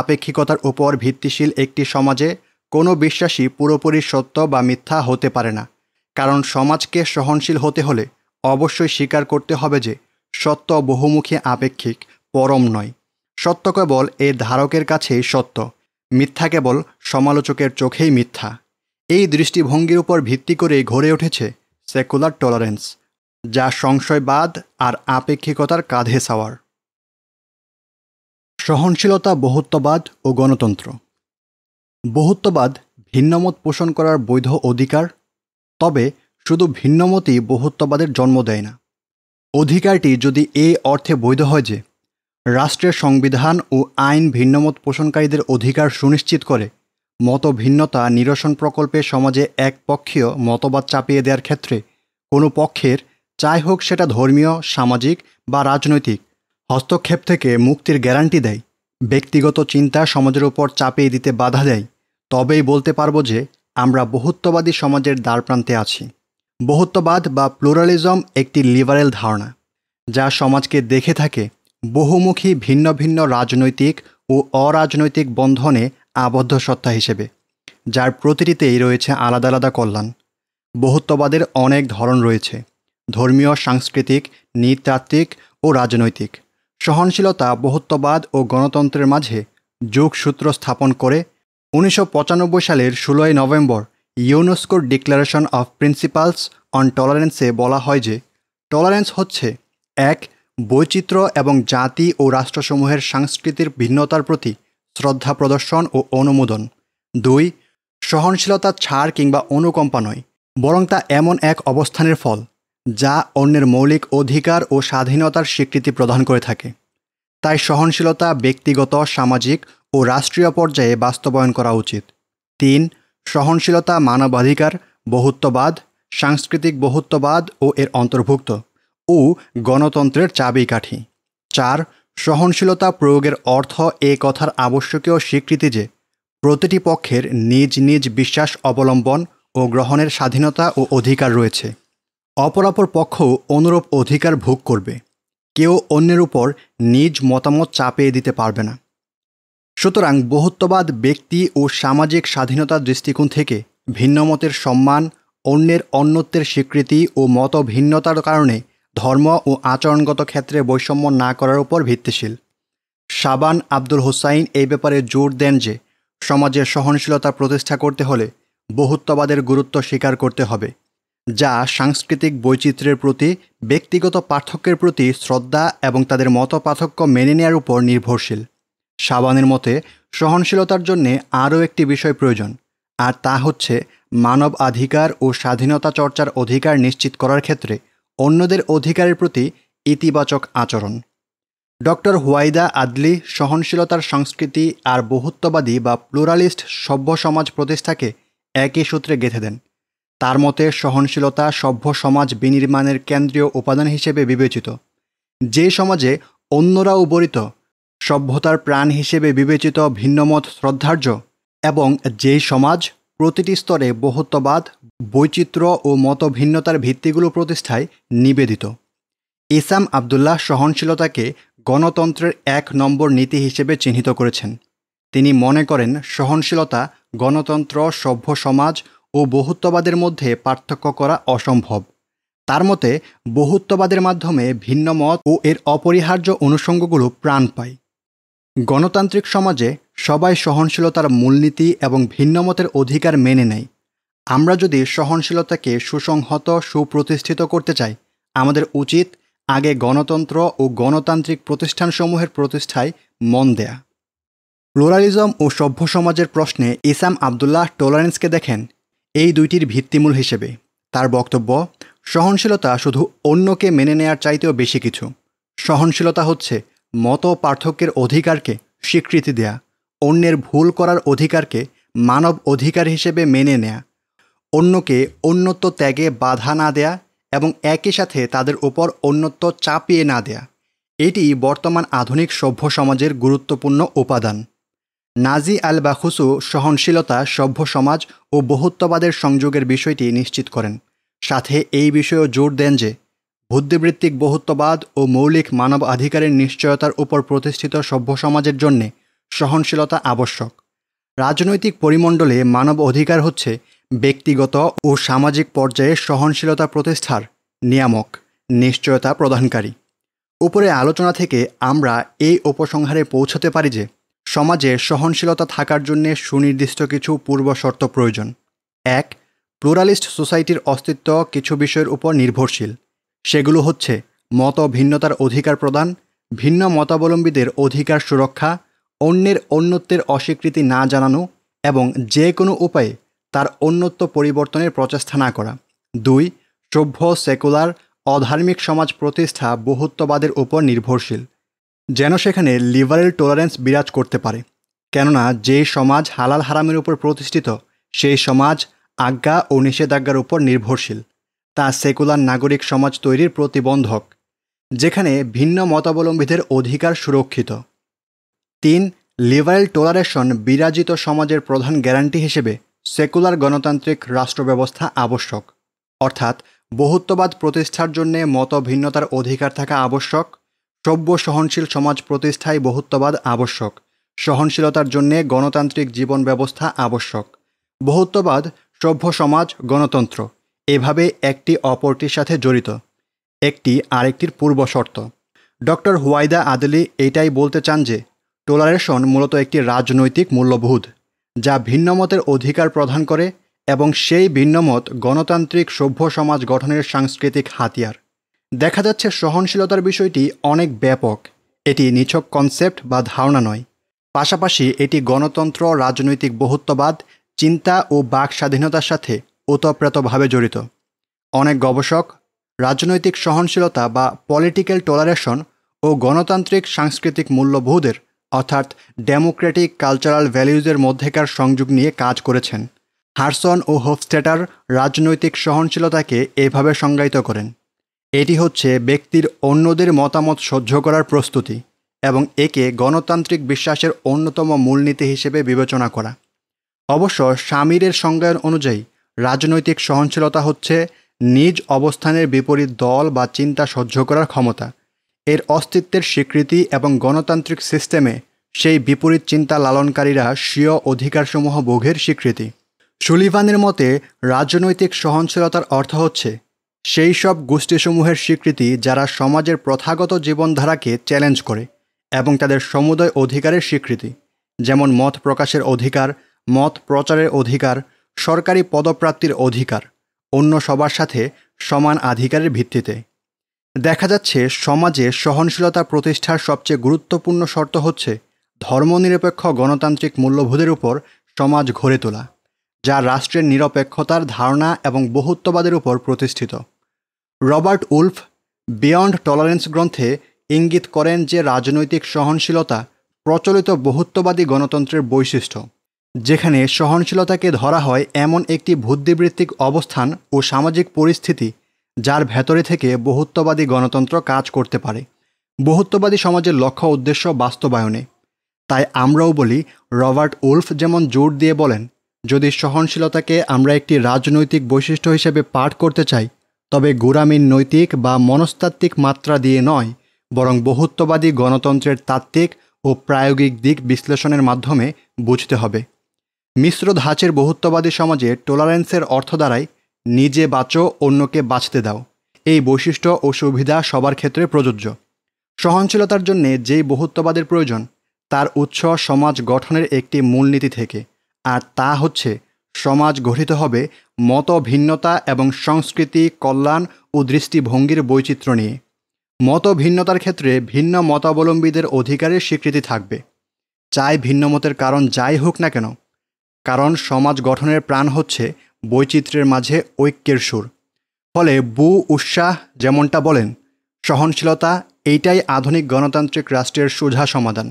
আপেক্ষিকতার উপর ভিত্তিশীল একটি সমাজে কোনো বিশ্বাসই পুরোপুরি সত্য বা মিথ্যা হতে পারে না কারণ সমাজকে সহনশীল হতে হলে অবশ্যই স্বীকার করতে হবে যে সত্য বহুমুখী আপেক্ষিক পরম নয় সত্য কেবল এর ধারকের কাছেই সত্য মিথ্যা কেবল সমালোচকের চোখেই মিথ্যা এই দৃষ্টিভঙ্গির উপর ভিত্তি করে গড়ে উঠেছে সেকুলার টলারেন্স যা সংশয়বাদ আর আপেক্ষিকতার কাঁধে সাওয়ার সহনশীলতা বহুত্ববাদ ও গণতন্ত্র বহুত্ববাদ ভিন্নমত পোষণ করার বৈধ অধিকার তবে শুধু ভিন্নমতই বহুত্ববাদের জন্ম দেয় না অধিকারটি যদি এ অর্থে বৈধ হয় যে রাষ্ট্রের সংবিধান ও আইন ভিন্নমত পোষণকারীদের অধিকার সুনিশ্চিত করে মত ভিন্নতা নিরসন প্রকল্পে সমাজে একপক্ষীয় মতবাদ চাপিয়ে দেওয়ার ক্ষেত্রে কোনো পক্ষের যাই হোক সেটা ধর্মীয় সামাজিক বা রাজনৈতিক হস্তক্ষেপ থেকে মুক্তির গ্যারান্টি দেয় ব্যক্তিগত চিন্তা সমাজের উপর চাপিয়ে দিতে বাধা দেয় তবেই বলতে পারবো যে আমরা বহুত্ববাদী সমাজের দ্বারপ্রান্তে আছি বহুত্ববাদ বা প্লুরালিজম একটি লিবারেল ধারণা যা সমাজকে দেখে থাকে বহুমুখী ভিন্ন ভিন্ন রাজনৈতিক ও অরাজনৈতিক বন্ধনে আবদ্ধ সত্তা হিসেবে যার প্রতিটিতেই রয়েছে আলাদা আলাদা কল্যাণ বহুত্ববাদের অনেক ধরন রয়েছে ধর্মীয় সাংস্কৃতিক নৃতাত্ত্বিক ও রাজনৈতিক সহনশীলতা বহুত্ববাদ ও গণতন্ত্রের মাঝে যোগসূত্র স্থাপন করে উনিশশো সালের ষোলোই নভেম্বর ইউনেস্কোর ডিক্লারেশন অফ প্রিন্সিপালস অন টলারেন্সে বলা হয় যে টলারেন্স হচ্ছে এক বৈচিত্র্য এবং জাতি ও রাষ্ট্রসমূহের সাংস্কৃতির ভিন্নতার প্রতি শ্রদ্ধা প্রদর্শন ও অনুমোদন দুই সহনশীলতা ছাড় কিংবা অনুকম্পা নয় বরং তা এমন এক অবস্থানের ফল যা অন্যের মৌলিক অধিকার ও স্বাধীনতার স্বীকৃতি প্রদান করে থাকে তাই সহনশীলতা ব্যক্তিগত সামাজিক ও রাষ্ট্রীয় পর্যায়ে বাস্তবায়ন করা উচিত তিন সহনশীলতা মানবাধিকার বহুত্ববাদ সাংস্কৃতিক বহুত্ববাদ ও এর অন্তর্ভুক্ত ও গণতন্ত্রের চাবিকাঠি চার সহনশীলতা প্রয়োগের অর্থ এ কথার আবশ্যকীয় স্বীকৃতি যে প্রতিটি পক্ষের নিজ নিজ বিশ্বাস অবলম্বন ও গ্রহণের স্বাধীনতা ও অধিকার রয়েছে অপরাপর পক্ষ অনুরূপ অধিকার ভোগ করবে কেউ অন্যের উপর নিজ মতামত চাপিয়ে দিতে পারবে না সুতরাং বহুত্ববাদ ব্যক্তি ও সামাজিক স্বাধীনতার দৃষ্টিকোণ থেকে ভিন্নমতের সম্মান অন্যের অন্যত্বের স্বীকৃতি ও মত ভিন্নতার কারণে ধর্ম ও আচরণগত ক্ষেত্রে বৈষম্য না করার উপর ভিত্তিশীল সাবান আব্দুল হুসাইন এই ব্যাপারে জোর দেন যে সমাজের সহনশীলতা প্রতিষ্ঠা করতে হলে বহুত্ববাদের গুরুত্ব স্বীকার করতে হবে যা সাংস্কৃতিক বৈচিত্র্যের প্রতি ব্যক্তিগত পার্থক্যের প্রতি শ্রদ্ধা এবং তাদের মত পার্থক্য মেনে নেয়ার উপর নির্ভরশীল সাবানের মতে সহনশীলতার জন্যে আরও একটি বিষয় প্রয়োজন আর তা হচ্ছে মানব অধিকার ও স্বাধীনতা চর্চার অধিকার নিশ্চিত করার ক্ষেত্রে অন্যদের অধিকারের প্রতি ইতিবাচক আচরণ ডক্টর হুয়াইদা আদলি সহনশীলতার সংস্কৃতি আর বহুত্ববাদী বা প্লুরালিস্ট সভ্য সমাজ প্রতিষ্ঠাকে একই সূত্রে গেঁথে দেন তার মতে সহনশীলতা সভ্য সমাজ বিনির্মাণের কেন্দ্রীয় উপাদান হিসেবে বিবেচিত যে সমাজে অন্যরা উপরিত সভ্যতার প্রাণ হিসেবে বিবেচিত ভিন্নমত শ্রদ্ধার্য এবং যেই সমাজ প্রতিটি স্তরে বহুত্ববাদ বৈচিত্র্য ও মতভিন্নতার ভিত্তিগুলো প্রতিষ্ঠায় নিবেদিত ইসাম আবদুল্লাহ সহনশীলতাকে গণতন্ত্রের এক নম্বর নীতি হিসেবে চিহ্নিত করেছেন তিনি মনে করেন সহনশীলতা গণতন্ত্র সভ্য সমাজ ও বহুত্ববাদের মধ্যে পার্থক্য করা অসম্ভব তার মতে বহুত্ববাদের মাধ্যমে ভিন্ন মত ও এর অপরিহার্য অনুষঙ্গগুলো প্রাণ পায় গণতান্ত্রিক সমাজে সবাই সহনশীলতার মূলনীতি এবং ভিন্নমতের অধিকার মেনে নেয় আমরা যদি সহনশীলতাকে সুসংহত সুপ্রতিষ্ঠিত করতে চাই আমাদের উচিত আগে গণতন্ত্র ও গণতান্ত্রিক প্রতিষ্ঠানসমূহের প্রতিষ্ঠায় মন দেয়া প্লোরালিজম ও সভ্য সমাজের প্রশ্নে ইসাম আবদুল্লাহ টোলারেন্সকে দেখেন এই দুইটির ভিত্তিমূল হিসেবে তার বক্তব্য সহনশীলতা শুধু অন্যকে মেনে নেয়ার চাইতেও বেশি কিছু সহনশীলতা হচ্ছে মত পার্থক্যের অধিকারকে স্বীকৃতি দেয়া অন্যের ভুল করার অধিকারকে মানব অধিকার হিসেবে মেনে নেয়া অন্যকে অন্যত্ব ত্যাগে বাধা না দেয়া এবং একই সাথে তাদের উপর অন্যত্ব চাপিয়ে না দেয়া এটি বর্তমান আধুনিক সভ্য সমাজের গুরুত্বপূর্ণ উপাদান নাজি আল বাখুসু সহনশীলতা সভ্য সমাজ ও বহুত্ববাদের সংযোগের বিষয়টি নিশ্চিত করেন সাথে এই বিষয়েও জোর দেন যে বুদ্ধিবৃত্তিক বহুত্ববাদ ও মৌলিক মানবাধিকারের নিশ্চয়তার উপর প্রতিষ্ঠিত সভ্য সমাজের জন্যে সহনশীলতা আবশ্যক রাজনৈতিক পরিমণ্ডলে মানব অধিকার হচ্ছে ব্যক্তিগত ও সামাজিক পর্যায়ে সহনশীলতা প্রতিষ্ঠার নিয়ামক নিশ্চয়তা প্রদানকারী উপরে আলোচনা থেকে আমরা এই উপসংহারে পৌঁছতে পারি যে সমাজে সহনশীলতা থাকার জন্যে সুনির্দিষ্ট কিছু পূর্বশর্ত প্রয়োজন এক প্লুরালিস্ট সোসাইটির অস্তিত্ব কিছু বিষয়ের উপর নির্ভরশীল সেগুলো হচ্ছে মত ভিন্নতার অধিকার প্রদান ভিন্ন মতাবলম্বীদের অধিকার সুরক্ষা অন্যের অন্যত্বের অস্বীকৃতি না জানানো এবং যে কোনো উপায়ে তার অন্যত্ব পরিবর্তনের প্রচেষ্টা না করা দুই সভ্য সেকুলার অধার্মিক সমাজ প্রতিষ্ঠা বহুত্ববাদের উপর নির্ভরশীল যেন সেখানে লিবারেল টলারেন্স বিরাজ করতে পারে কেননা যে সমাজ হালাল হারামের উপর প্রতিষ্ঠিত সেই সমাজ আজ্ঞা ও নিষেধাজ্ঞার উপর নির্ভরশীল তা সেকুলার নাগরিক সমাজ তৈরির প্রতিবন্ধক যেখানে ভিন্ন মতাবলম্বীদের অধিকার সুরক্ষিত তিন লিবারেল টোলারেশন বিরাজিত সমাজের প্রধান গ্যারান্টি হিসেবে সেকুলার গণতান্ত্রিক রাষ্ট্র ব্যবস্থা আবশ্যক অর্থাৎ বহুত্ববাদ প্রতিষ্ঠার জন্যে মতভিন্নতার অধিকার থাকা আবশ্যক সভ্য সহনশীল সমাজ প্রতিষ্ঠায় বহুত্ববাদ আবশ্যক সহনশীলতার জন্য গণতান্ত্রিক জীবন ব্যবস্থা আবশ্যক বহুত্ববাদ সভ্য সমাজ গণতন্ত্র এভাবে একটি অপরটির সাথে জড়িত একটি আরেকটির পূর্ব শর্ত ডক্টর হুয়াইদা আদলি এটাই বলতে চান যে টোলারেশন মূলত একটি রাজনৈতিক মূল্যবোধ যা ভিন্নমতের অধিকার প্রদান করে এবং সেই ভিন্নমত গণতান্ত্রিক সভ্য সমাজ গঠনের সাংস্কৃতিক হাতিয়ার দেখা যাচ্ছে সহনশীলতার বিষয়টি অনেক ব্যাপক এটি নিছক কনসেপ্ট বা ধারণা নয় পাশাপাশি এটি গণতন্ত্র রাজনৈতিক বহুত্ববাদ চিন্তা ও বাক স্বাধীনতার সাথে ওতপ্রেতভাবে জড়িত অনেক গবেষক রাজনৈতিক সহনশীলতা বা পলিটিক্যাল টলারেশন ও গণতান্ত্রিক সাংস্কৃতিক মূল্যবোধের অর্থাৎ ডেমোক্রেটিক কালচারাল ভ্যালিউজের মধ্যেকার সংযোগ নিয়ে কাজ করেছেন হারসন ও হোফস্টেটার রাজনৈতিক সহনশীলতাকে এভাবে সংজ্ঞায়িত করেন এটি হচ্ছে ব্যক্তির অন্যদের মতামত সহ্য করার প্রস্তুতি এবং একে গণতান্ত্রিক বিশ্বাসের অন্যতম মূলনীতি হিসেবে বিবেচনা করা অবশ্য স্বামীরের সংজ্ঞায়ন অনুযায়ী রাজনৈতিক সহনশীলতা হচ্ছে নিজ অবস্থানের বিপরীত দল বা চিন্তা সহ্য করার ক্ষমতা এর অস্তিত্বের স্বীকৃতি এবং গণতান্ত্রিক সিস্টেমে সেই বিপরীত চিন্তা লালনকারীরা স্বীয় অধিকারসমূহ ভোগের স্বীকৃতি সুলিভানের মতে রাজনৈতিক সহনশীলতার অর্থ হচ্ছে সেই সব গোষ্ঠীসমূহের স্বীকৃতি যারা সমাজের প্রথাগত জীবনধারাকে চ্যালেঞ্জ করে এবং তাদের সমুদয় অধিকারের স্বীকৃতি যেমন মত প্রকাশের অধিকার মত প্রচারের অধিকার সরকারি পদপ্রাপ্তির অধিকার অন্য সবার সাথে সমান আধিকারের ভিত্তিতে দেখা যাচ্ছে সমাজে সহনশীলতা প্রতিষ্ঠার সবচেয়ে গুরুত্বপূর্ণ শর্ত হচ্ছে ধর্মনিরপেক্ষ গণতান্ত্রিক মূল্যবোধের উপর সমাজ গড়ে তোলা যা রাষ্ট্রের নিরপেক্ষতার ধারণা এবং বহুত্ববাদের উপর প্রতিষ্ঠিত রবার্ট উলফ বিয়ন্ড টলারেন্স গ্রন্থে ইঙ্গিত করেন যে রাজনৈতিক সহনশীলতা প্রচলিত বহুত্ববাদী গণতন্ত্রের বৈশিষ্ট্য যেখানে সহনশীলতাকে ধরা হয় এমন একটি বুদ্ধিবৃত্তিক অবস্থান ও সামাজিক পরিস্থিতি যার ভেতরে থেকে বহুত্ববাদী গণতন্ত্র কাজ করতে পারে বহুত্ববাদী সমাজের লক্ষ্য উদ্দেশ্য বাস্তবায়নে তাই আমরাও বলি রবার্ট উলফ যেমন জোর দিয়ে বলেন যদি সহনশীলতাকে আমরা একটি রাজনৈতিক বৈশিষ্ট্য হিসেবে পাঠ করতে চাই তবে গোরামিন নৈতিক বা মনস্তাত্ত্বিক মাত্রা দিয়ে নয় বরং বহুত্ববাদী গণতন্ত্রের তাত্ত্বিক ও প্রায়োগিক দিক বিশ্লেষণের মাধ্যমে বুঝতে হবে মিশ্র ধাঁচের বহুত্ববাদী সমাজে টোলারেন্সের অর্থ দ্বারাই নিজে বাঁচো অন্যকে বাঁচতে দাও এই বৈশিষ্ট্য ও সুবিধা সবার ক্ষেত্রে প্রযোজ্য সহনশীলতার জন্যে যেই বহুত্ববাদের প্রয়োজন তার উৎস সমাজ গঠনের একটি মূলনীতি থেকে আর তা হচ্ছে সমাজ গঠিত হবে মত ভিন্নতা এবং সংস্কৃতি কল্যাণ ও দৃষ্টিভঙ্গির বৈচিত্র্য নিয়ে মত ভিন্নতার ক্ষেত্রে ভিন্ন মতাবলম্বীদের অধিকারের স্বীকৃতি থাকবে চাই ভিন্নমতের কারণ যাই হোক না কেন কারণ সমাজ গঠনের প্রাণ হচ্ছে বৈচিত্র্যের মাঝে ঐক্যের সুর ফলে বু উৎসাহ যেমনটা বলেন সহনশীলতা এইটাই আধুনিক গণতান্ত্রিক রাষ্ট্রের সোজা সমাধান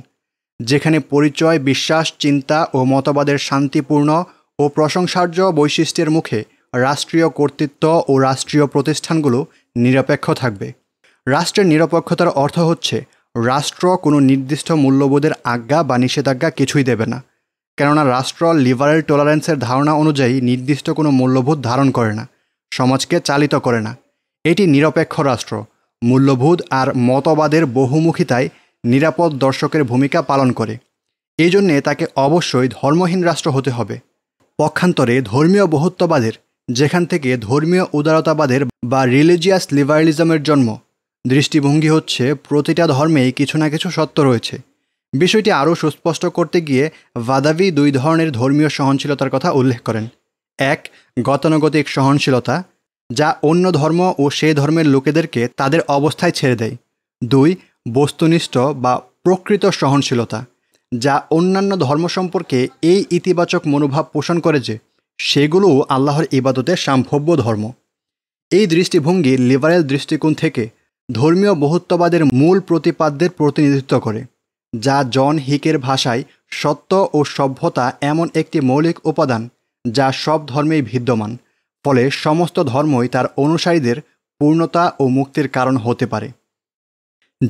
যেখানে পরিচয় বিশ্বাস চিন্তা ও মতবাদের শান্তিপূর্ণ ও প্রশংসার্য বৈশিষ্ট্যের মুখে রাষ্ট্রীয় কর্তৃত্ব ও রাষ্ট্রীয় প্রতিষ্ঠানগুলো নিরপেক্ষ থাকবে রাষ্ট্রের নিরপেক্ষতার অর্থ হচ্ছে রাষ্ট্র কোনো নির্দিষ্ট মূল্যবোধের আজ্ঞা বা নিষেধাজ্ঞা কিছুই দেবে না কেননা রাষ্ট্র লিবারেল টলারেন্সের ধারণা অনুযায়ী নির্দিষ্ট কোনো মূল্যবোধ ধারণ করে না সমাজকে চালিত করে না এটি নিরপেক্ষ রাষ্ট্র মূল্যবোধ আর মতবাদের বহুমুখিতায় নিরাপদ দর্শকের ভূমিকা পালন করে এই জন্যে তাকে অবশ্যই ধর্মহীন রাষ্ট্র হতে হবে পক্ষান্তরে ধর্মীয় বহুত্ববাদের যেখান থেকে ধর্মীয় উদারতাবাদের বা রিলিজিয়াস লিবারালিজমের জন্ম দৃষ্টিভঙ্গি হচ্ছে প্রতিটা ধর্মেই কিছু না কিছু সত্য রয়েছে বিষয়টি আরও সুস্পষ্ট করতে গিয়ে ভাদাবি দুই ধরনের ধর্মীয় সহনশীলতার কথা উল্লেখ করেন এক গতানুগতিক সহনশীলতা যা অন্য ধর্ম ও সে ধর্মের লোকেদেরকে তাদের অবস্থায় ছেড়ে দেয় দুই বস্তুনিষ্ঠ বা প্রকৃত সহনশীলতা যা অন্যান্য ধর্ম সম্পর্কে এই ইতিবাচক মনোভাব পোষণ করে যে সেগুলোও আল্লাহর ইবাদতে সাম্ভব্য ধর্ম এই দৃষ্টিভঙ্গি লিবারেল দৃষ্টিকোণ থেকে ধর্মীয় বহুত্ববাদের মূল প্রতিপাদ্যের প্রতিনিধিত্ব করে যা জন হিকের ভাষায় সত্য ও সভ্যতা এমন একটি মৌলিক উপাদান যা সব ধর্মেই বিদ্যমান ফলে সমস্ত ধর্মই তার অনুসারীদের পূর্ণতা ও মুক্তির কারণ হতে পারে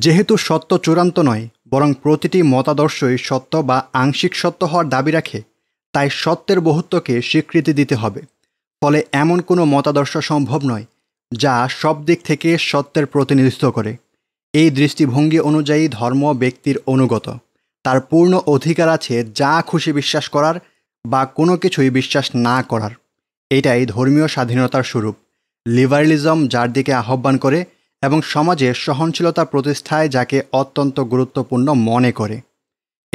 যেহেতু সত্য চূড়ান্ত নয় বরং প্রতিটি মতাদর্শই সত্য বা আংশিক সত্য হওয়ার দাবি রাখে তাই সত্যের বহুত্বকে স্বীকৃতি দিতে হবে ফলে এমন কোনো মতাদর্শ সম্ভব নয় যা সব দিক থেকে সত্যের প্রতিনিধিত্ব করে এই দৃষ্টিভঙ্গি অনুযায়ী ধর্ম ব্যক্তির অনুগত তার পূর্ণ অধিকার আছে যা খুশি বিশ্বাস করার বা কোনো কিছুই বিশ্বাস না করার এটাই ধর্মীয় স্বাধীনতার স্বরূপ লিবারেলিজম যার দিকে আহ্বান করে এবং সমাজে সহনশীলতা প্রতিষ্ঠায় যাকে অত্যন্ত গুরুত্বপূর্ণ মনে করে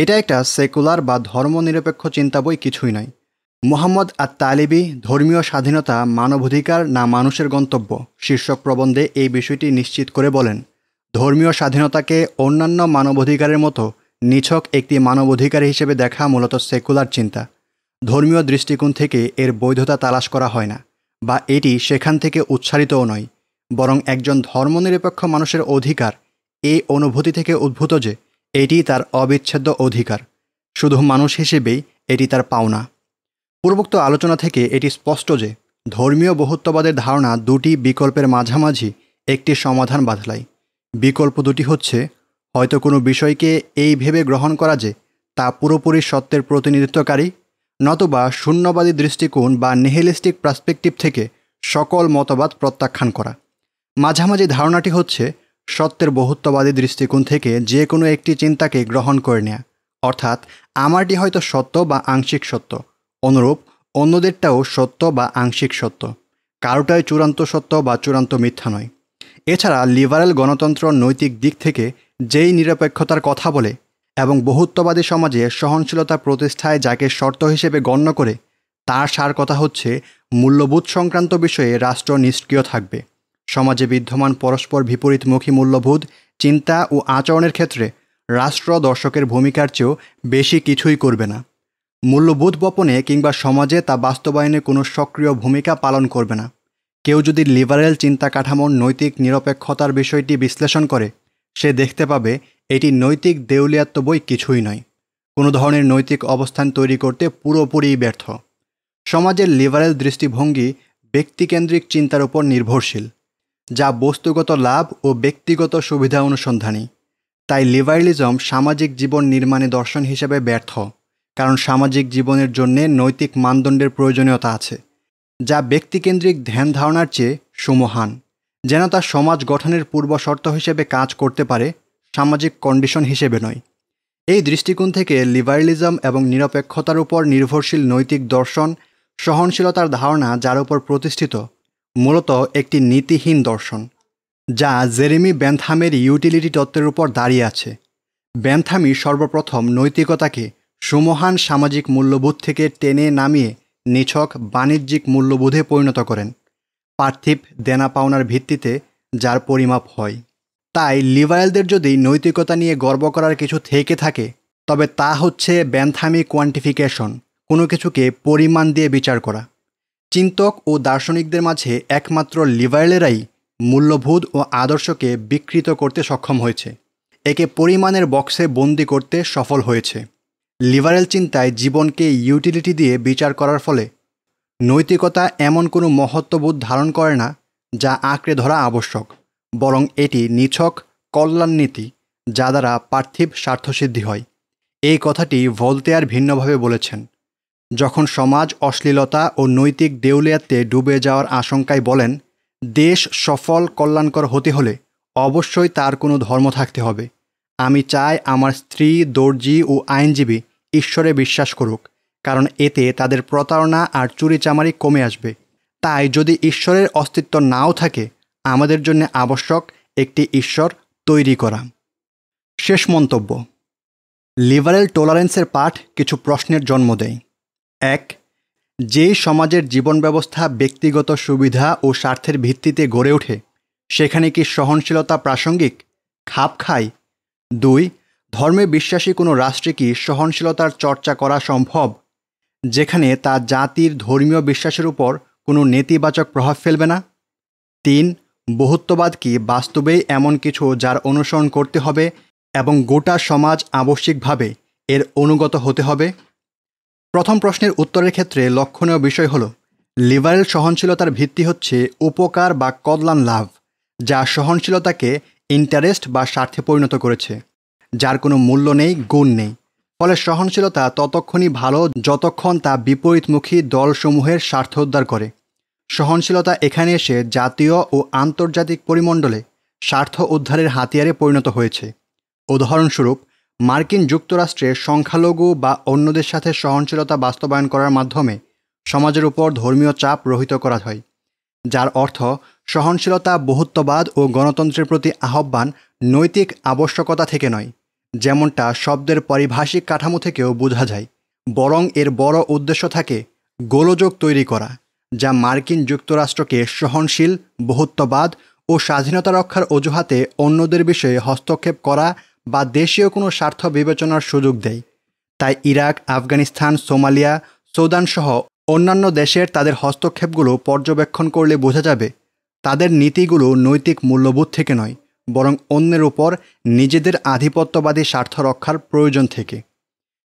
এটা একটা সেকুলার বা ধর্মনিরপেক্ষ চিন্তা বই কিছুই নয় মোহাম্মদ আর তালিবি ধর্মীয় স্বাধীনতা মানবাধিকার না মানুষের গন্তব্য শীর্ষক প্রবন্ধে এই বিষয়টি নিশ্চিত করে বলেন ধর্মীয় স্বাধীনতাকে অন্যান্য মানবাধিকারের মতো নিছক একটি মানবাধিকার হিসেবে দেখা মূলত সেকুলার চিন্তা ধর্মীয় দৃষ্টিকোণ থেকে এর বৈধতা তালাশ করা হয় না বা এটি সেখান থেকে উচ্ছারিতও নয় বরং একজন ধর্মনিরপেক্ষ মানুষের অধিকার এই অনুভূতি থেকে উদ্ভূত যে এটি তার অবিচ্ছেদ্য অধিকার শুধু মানুষ হিসেবেই এটি তার পাওনা পূর্বোক্ত আলোচনা থেকে এটি স্পষ্ট যে ধর্মীয় বহুত্ববাদের ধারণা দুটি বিকল্পের মাঝামাঝি একটি সমাধান বাধলায় বিকল্প দুটি হচ্ছে হয়তো কোনো বিষয়কে এই ভেবে গ্রহণ করা যে তা পুরোপুরি সত্যের প্রতিনিধিত্বকারী নতবা শূন্যবাদী দৃষ্টিকোণ বা নেহেলিস্টিক পার্সপেক্টিভ থেকে সকল মতবাদ প্রত্যাখ্যান করা মাঝামাঝি ধারণাটি হচ্ছে সত্যের বহুত্ববাদী দৃষ্টিকোণ থেকে যে কোনো একটি চিন্তাকে গ্রহণ করে নেয়া অর্থাৎ আমারটি হয়তো সত্য বা আংশিক সত্য অনুরূপ অন্যদেরটাও সত্য বা আংশিক সত্য কারোটাই চূড়ান্ত সত্য বা চূড়ান্ত মিথ্যা নয় এছাড়া লিবারেল গণতন্ত্র নৈতিক দিক থেকে যেই নিরপেক্ষতার কথা বলে এবং বহুত্ববাদী সমাজে সহনশীলতা প্রতিষ্ঠায় যাকে শর্ত হিসেবে গণ্য করে তার সার কথা হচ্ছে মূল্যবোধ সংক্রান্ত বিষয়ে রাষ্ট্র নিষ্ক্রিয় থাকবে সমাজে বিদ্যমান পরস্পর বিপরীতমুখী মূল্যবোধ চিন্তা ও আচরণের ক্ষেত্রে রাষ্ট্র দর্শকের ভূমিকার চেয়েও বেশি কিছুই করবে না মূল্যবোধ বপনে কিংবা সমাজে তা বাস্তবায়নে কোনো সক্রিয় ভূমিকা পালন করবে না কেউ যদি লিবারেল চিন্তা কাঠামোর নৈতিক নিরপেক্ষতার বিষয়টি বিশ্লেষণ করে সে দেখতে পাবে এটি নৈতিক দেউলিয়াত্ব বই কিছুই নয় কোনো ধরনের নৈতিক অবস্থান তৈরি করতে পুরোপুরি ব্যর্থ সমাজের লিবারেল দৃষ্টিভঙ্গি ব্যক্তিকেন্দ্রিক চিন্তার উপর নির্ভরশীল যা বস্তুগত লাভ ও ব্যক্তিগত সুবিধা অনুসন্ধানী তাই লিবারেলিজম সামাজিক জীবন নির্মাণে দর্শন হিসেবে ব্যর্থ কারণ সামাজিক জীবনের জন্য নৈতিক মানদণ্ডের প্রয়োজনীয়তা আছে যা ব্যক্তিকেন্দ্রিক ধ্যান ধারণার চেয়ে সুমহান যেন তা সমাজ গঠনের পূর্ব শর্ত হিসেবে কাজ করতে পারে সামাজিক কন্ডিশন হিসেবে নয় এই দৃষ্টিকোণ থেকে লিবারেলিজম এবং নিরপেক্ষতার উপর নির্ভরশীল নৈতিক দর্শন সহনশীলতার ধারণা যার উপর প্রতিষ্ঠিত মূলত একটি নীতিহীন দর্শন যা জেরেমি ব্যান্থামের ইউটিলিটি তত্ত্বের উপর দাঁড়িয়ে আছে ব্যান্থামি সর্বপ্রথম নৈতিকতাকে সুমহান সামাজিক মূল্যবোধ থেকে টেনে নামিয়ে নিছক বাণিজ্যিক মূল্যবোধে পরিণত করেন পার্থিব দেনা পাওনার ভিত্তিতে যার পরিমাপ হয় তাই লিবারেলদের যদি নৈতিকতা নিয়ে গর্ব করার কিছু থেকে থাকে তবে তা হচ্ছে ব্যান্থামি কোয়ান্টিফিকেশন কোনো কিছুকে পরিমাণ দিয়ে বিচার করা চিন্তক ও দার্শনিকদের মাঝে একমাত্র লিভারেলেরাই মূল্যবোধ ও আদর্শকে বিকৃত করতে সক্ষম হয়েছে একে পরিমাণের বক্সে বন্দি করতে সফল হয়েছে লিভারেল চিন্তায় জীবনকে ইউটিলিটি দিয়ে বিচার করার ফলে নৈতিকতা এমন কোনো মহত্ববোধ ধারণ করে না যা আঁকড়ে ধরা আবশ্যক বরং এটি নিছক কল্যাণ নীতি যা দ্বারা পার্থিব স্বার্থসিদ্ধি হয় এই কথাটি ভলতেয়ার ভিন্নভাবে বলেছেন যখন সমাজ অশ্লীলতা ও নৈতিক দেউলিয়াতে ডুবে যাওয়ার আশঙ্কায় বলেন দেশ সফল কল্যাণকর হতে হলে অবশ্যই তার কোনো ধর্ম থাকতে হবে আমি চাই আমার স্ত্রী দর্জি ও আইনজীবী ঈশ্বরে বিশ্বাস করুক কারণ এতে তাদের প্রতারণা আর চুরিচামারি কমে আসবে তাই যদি ঈশ্বরের অস্তিত্ব নাও থাকে আমাদের জন্য আবশ্যক একটি ঈশ্বর তৈরি করা শেষ মন্তব্য লিবারেল টোলারেন্সের পাঠ কিছু প্রশ্নের জন্ম দেয় এক যে সমাজের জীবন ব্যবস্থা ব্যক্তিগত সুবিধা ও স্বার্থের ভিত্তিতে গড়ে ওঠে সেখানে কি সহনশীলতা প্রাসঙ্গিক খাপ খায় দুই ধর্মে বিশ্বাসী কোনো রাষ্ট্রে কি সহনশীলতার চর্চা করা সম্ভব যেখানে তা জাতির ধর্মীয় বিশ্বাসের উপর কোনো নেতিবাচক প্রভাব ফেলবে না তিন বহুত্ববাদ কি বাস্তবেই এমন কিছু যার অনুসরণ করতে হবে এবং গোটা সমাজ আবশ্যিকভাবে এর অনুগত হতে হবে প্রথম প্রশ্নের উত্তরের ক্ষেত্রে লক্ষণীয় বিষয় হল লিবারেল সহনশীলতার ভিত্তি হচ্ছে উপকার বা কদলান লাভ যা সহনশীলতাকে ইন্টারেস্ট বা স্বার্থে পরিণত করেছে যার কোনো মূল্য নেই গুণ নেই ফলে সহনশীলতা ততক্ষণই ভালো যতক্ষণ তা বিপরীতমুখী দলসমূহের স্বার্থ উদ্ধার করে সহনশীলতা এখানে এসে জাতীয় ও আন্তর্জাতিক পরিমণ্ডলে স্বার্থ উদ্ধারের হাতিয়ারে পরিণত হয়েছে উদাহরণস্বরূপ মার্কিন যুক্তরাষ্ট্রে সংখ্যালঘু বা অন্যদের সাথে সহনশীলতা বাস্তবায়ন করার মাধ্যমে সমাজের উপর ধর্মীয় চাপ রহিত করা হয় যার অর্থ সহনশীলতা বহুত্ববাদ ও গণতন্ত্রের প্রতি আহ্বান নৈতিক আবশ্যকতা থেকে নয় যেমনটা শব্দের পারিভাষিক কাঠামো থেকেও বোঝা যায় বরং এর বড় উদ্দেশ্য থাকে গোলযোগ তৈরি করা যা মার্কিন যুক্তরাষ্ট্রকে সহনশীল বহুত্ববাদ ও স্বাধীনতা রক্ষার অজুহাতে অন্যদের বিষয়ে হস্তক্ষেপ করা বা দেশীয় কোনো স্বার্থ বিবেচনার সুযোগ দেয় তাই ইরাক আফগানিস্তান সোমালিয়া সৌদানসহ অন্যান্য দেশের তাদের হস্তক্ষেপগুলো পর্যবেক্ষণ করলে বোঝা যাবে তাদের নীতিগুলো নৈতিক মূল্যবোধ থেকে নয় বরং অন্যের উপর নিজেদের আধিপত্যবাদী স্বার্থ রক্ষার প্রয়োজন থেকে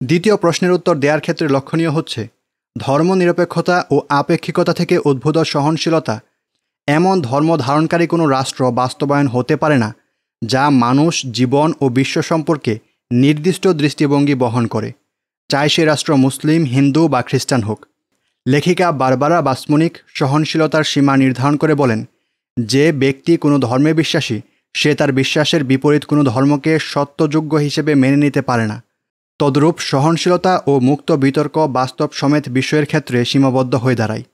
দ্বিতীয় প্রশ্নের উত্তর দেওয়ার ক্ষেত্রে লক্ষণীয় হচ্ছে ধর্মনিরপেক্ষতা ও আপেক্ষিকতা থেকে উদ্ভূত সহনশীলতা এমন ধর্ম ধারণকারী কোনো রাষ্ট্র বাস্তবায়ন হতে পারে না যা মানুষ জীবন ও বিশ্ব সম্পর্কে নির্দিষ্ট দৃষ্টিভঙ্গি বহন করে চাই সে রাষ্ট্র মুসলিম হিন্দু বা খ্রিস্টান হোক লেখিকা বারবারা বাসমনিক সহনশীলতার সীমা নির্ধারণ করে বলেন যে ব্যক্তি কোনো ধর্মে বিশ্বাসী সে তার বিশ্বাসের বিপরীত কোনো ধর্মকে সত্যযোগ্য হিসেবে মেনে নিতে পারে না তদ্রূপ সহনশীলতা ও মুক্ত বিতর্ক বাস্তব সমেত বিষয়ের ক্ষেত্রে সীমাবদ্ধ হয়ে দাঁড়ায়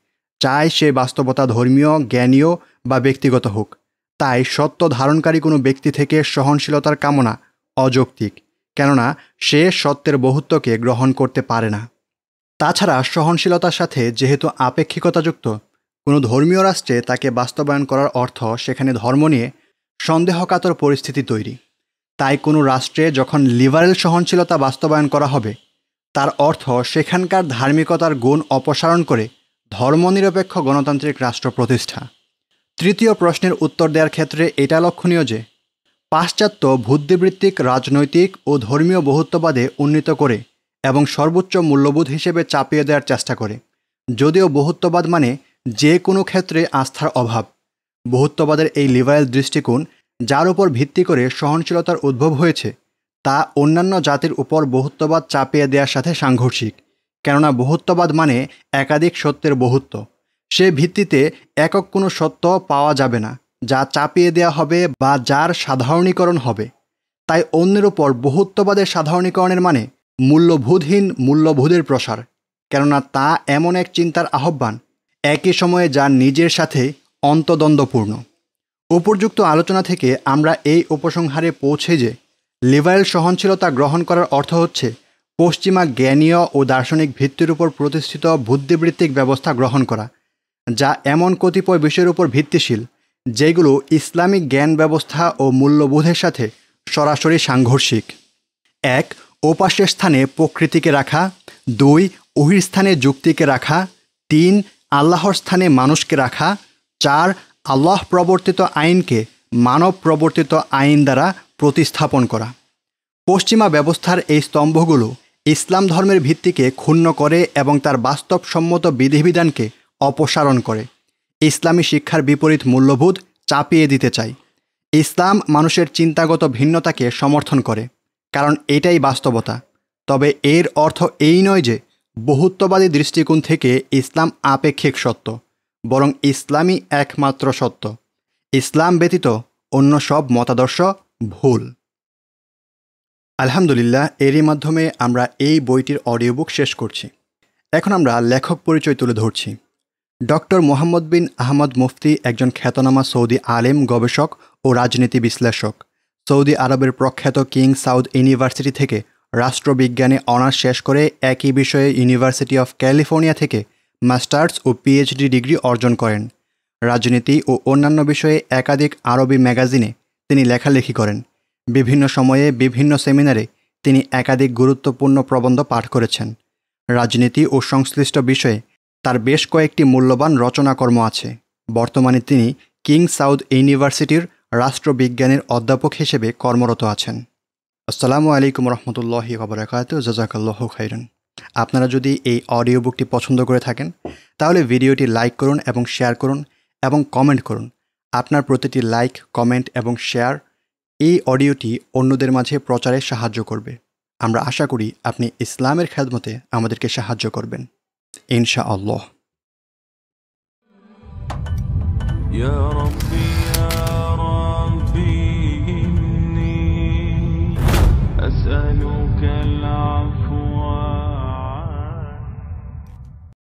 চায় সে বাস্তবতা ধর্মীয় জ্ঞানীয় বা ব্যক্তিগত হোক তাই সত্য ধারণকারী কোনো ব্যক্তি থেকে সহনশীলতার কামনা অযৌক্তিক কেননা সে সত্যের বহুত্বকে গ্রহণ করতে পারে না তাছাড়া সহনশীলতার সাথে যেহেতু আপেক্ষিকতাযুক্ত কোনো ধর্মীয় রাষ্ট্রে তাকে বাস্তবায়ন করার অর্থ সেখানে ধর্ম নিয়ে সন্দেহকাতর পরিস্থিতি তৈরি তাই কোনো রাষ্ট্রে যখন লিবারেল সহনশীলতা বাস্তবায়ন করা হবে তার অর্থ সেখানকার ধার্মিকতার গুণ অপসারণ করে ধর্মনিরপেক্ষ গণতান্ত্রিক রাষ্ট্র প্রতিষ্ঠা তৃতীয় প্রশ্নের উত্তর দেওয়ার ক্ষেত্রে এটা লক্ষণীয় যে পাশ্চাত্য বুদ্ধিবৃত্তিক রাজনৈতিক ও ধর্মীয় বহুত্ববাদে উন্নীত করে এবং সর্বোচ্চ মূল্যবোধ হিসেবে চাপিয়ে দেওয়ার চেষ্টা করে যদিও বহুত্ববাদ মানে যে কোনো ক্ষেত্রে আস্থার অভাব বহুত্ববাদের এই লিবারেল দৃষ্টিকোণ যার উপর ভিত্তি করে সহনশীলতার উদ্ভব হয়েছে তা অন্যান্য জাতির উপর বহুত্ববাদ চাপিয়ে দেওয়ার সাথে সাংঘর্ষিক কেননা বহুত্ববাদ মানে একাধিক সত্যের বহুত্ব সে ভিত্তিতে একক কোনো সত্য পাওয়া যাবে না যা চাপিয়ে দেয়া হবে বা যার সাধারণীকরণ হবে তাই অন্যের ওপর বহুত্ববাদের সাধারণীকরণের মানে মূল্যবোধহীন মূল্যবোধের প্রসার কেননা তা এমন এক চিন্তার আহ্বান একই সময়ে যা নিজের সাথে অন্তদ্বন্দ্বপূর্ণ উপযুক্ত আলোচনা থেকে আমরা এই উপসংহারে পৌঁছে যে লিবারেল সহনশীলতা গ্রহণ করার অর্থ হচ্ছে পশ্চিমা জ্ঞানীয় ও দার্শনিক ভিত্তির উপর প্রতিষ্ঠিত বুদ্ধিবৃত্তিক ব্যবস্থা গ্রহণ করা যা এমন কতিপয় বিষয়ের উপর ভিত্তিশীল যেগুলো ইসলামিক জ্ঞান ব্যবস্থা ও মূল্যবোধের সাথে সরাসরি সাংঘর্ষিক এক ওপাশের স্থানে প্রকৃতিকে রাখা দুই ওহির স্থানে যুক্তিকে রাখা তিন আল্লাহর স্থানে মানুষকে রাখা চার আল্লাহ প্রবর্তিত আইনকে মানব প্রবর্তিত আইন দ্বারা প্রতিস্থাপন করা পশ্চিমা ব্যবস্থার এই স্তম্ভগুলো ইসলাম ধর্মের ভিত্তিকে ক্ষুণ্ণ করে এবং তার বাস্তবসম্মত বিধিবিধানকে অপসারণ করে ইসলামী শিক্ষার বিপরীত মূল্যবোধ চাপিয়ে দিতে চায় ইসলাম মানুষের চিন্তাগত ভিন্নতাকে সমর্থন করে কারণ এটাই বাস্তবতা তবে এর অর্থ এই নয় যে বহুত্ববাদী দৃষ্টিকোণ থেকে ইসলাম আপেক্ষিক সত্য বরং ইসলামই একমাত্র সত্য ইসলাম ব্যতীত অন্য সব মতাদর্শ ভুল আলহামদুলিল্লাহ এরই মাধ্যমে আমরা এই বইটির অডিও বুক শেষ করছি এখন আমরা লেখক পরিচয় তুলে ধরছি doctor Mohammad bin Ahmad Mufti একজন খ্যাতনামা সৌদি আলেম গবেষক ও রাজনীতি বিশ্লেষক সৌদি আরবের প্রখ্যাত কিং সাউথ ইউনিভার্সিটি থেকে রাষ্ট্রবিজ্ঞানে অনার্স শেষ করে একই বিষয়ে ইউনিভার্সিটি অফ ক্যালিফোর্নিয়া থেকে মাস্টার্স ও পিএইচডি ডিগ্রি অর্জন করেন রাজনীতি ও অন্যান্য বিষয়ে একাধিক আরবি ম্যাগাজিনে তিনি লেখালেখি করেন বিভিন্ন সময়ে বিভিন্ন সেমিনারে তিনি একাধিক গুরুত্বপূর্ণ প্রবন্ধ পাঠ করেছেন রাজনীতি ও সংশ্লিষ্ট বিষয়ে তার বেশ কয়েকটি মূল্যবান রচনাকর্ম আছে বর্তমানে তিনি কিং সাউথ ইউনিভার্সিটির রাষ্ট্রবিজ্ঞানের অধ্যাপক হিসেবে কর্মরত আছেন আসসালামু আলাইকুম রহমতুল্লাহি ওবরাকাত জাজাকাল্লাহ খাইরান আপনারা যদি এই অডিও বুকটি পছন্দ করে থাকেন তাহলে ভিডিওটি লাইক করুন এবং শেয়ার করুন এবং কমেন্ট করুন আপনার প্রতিটি লাইক কমেন্ট এবং শেয়ার এই অডিওটি অন্যদের মাঝে প্রচারে সাহায্য করবে আমরা আশা করি আপনি ইসলামের খেদমতে আমাদেরকে সাহায্য করবেন إن شاء الله يا ربي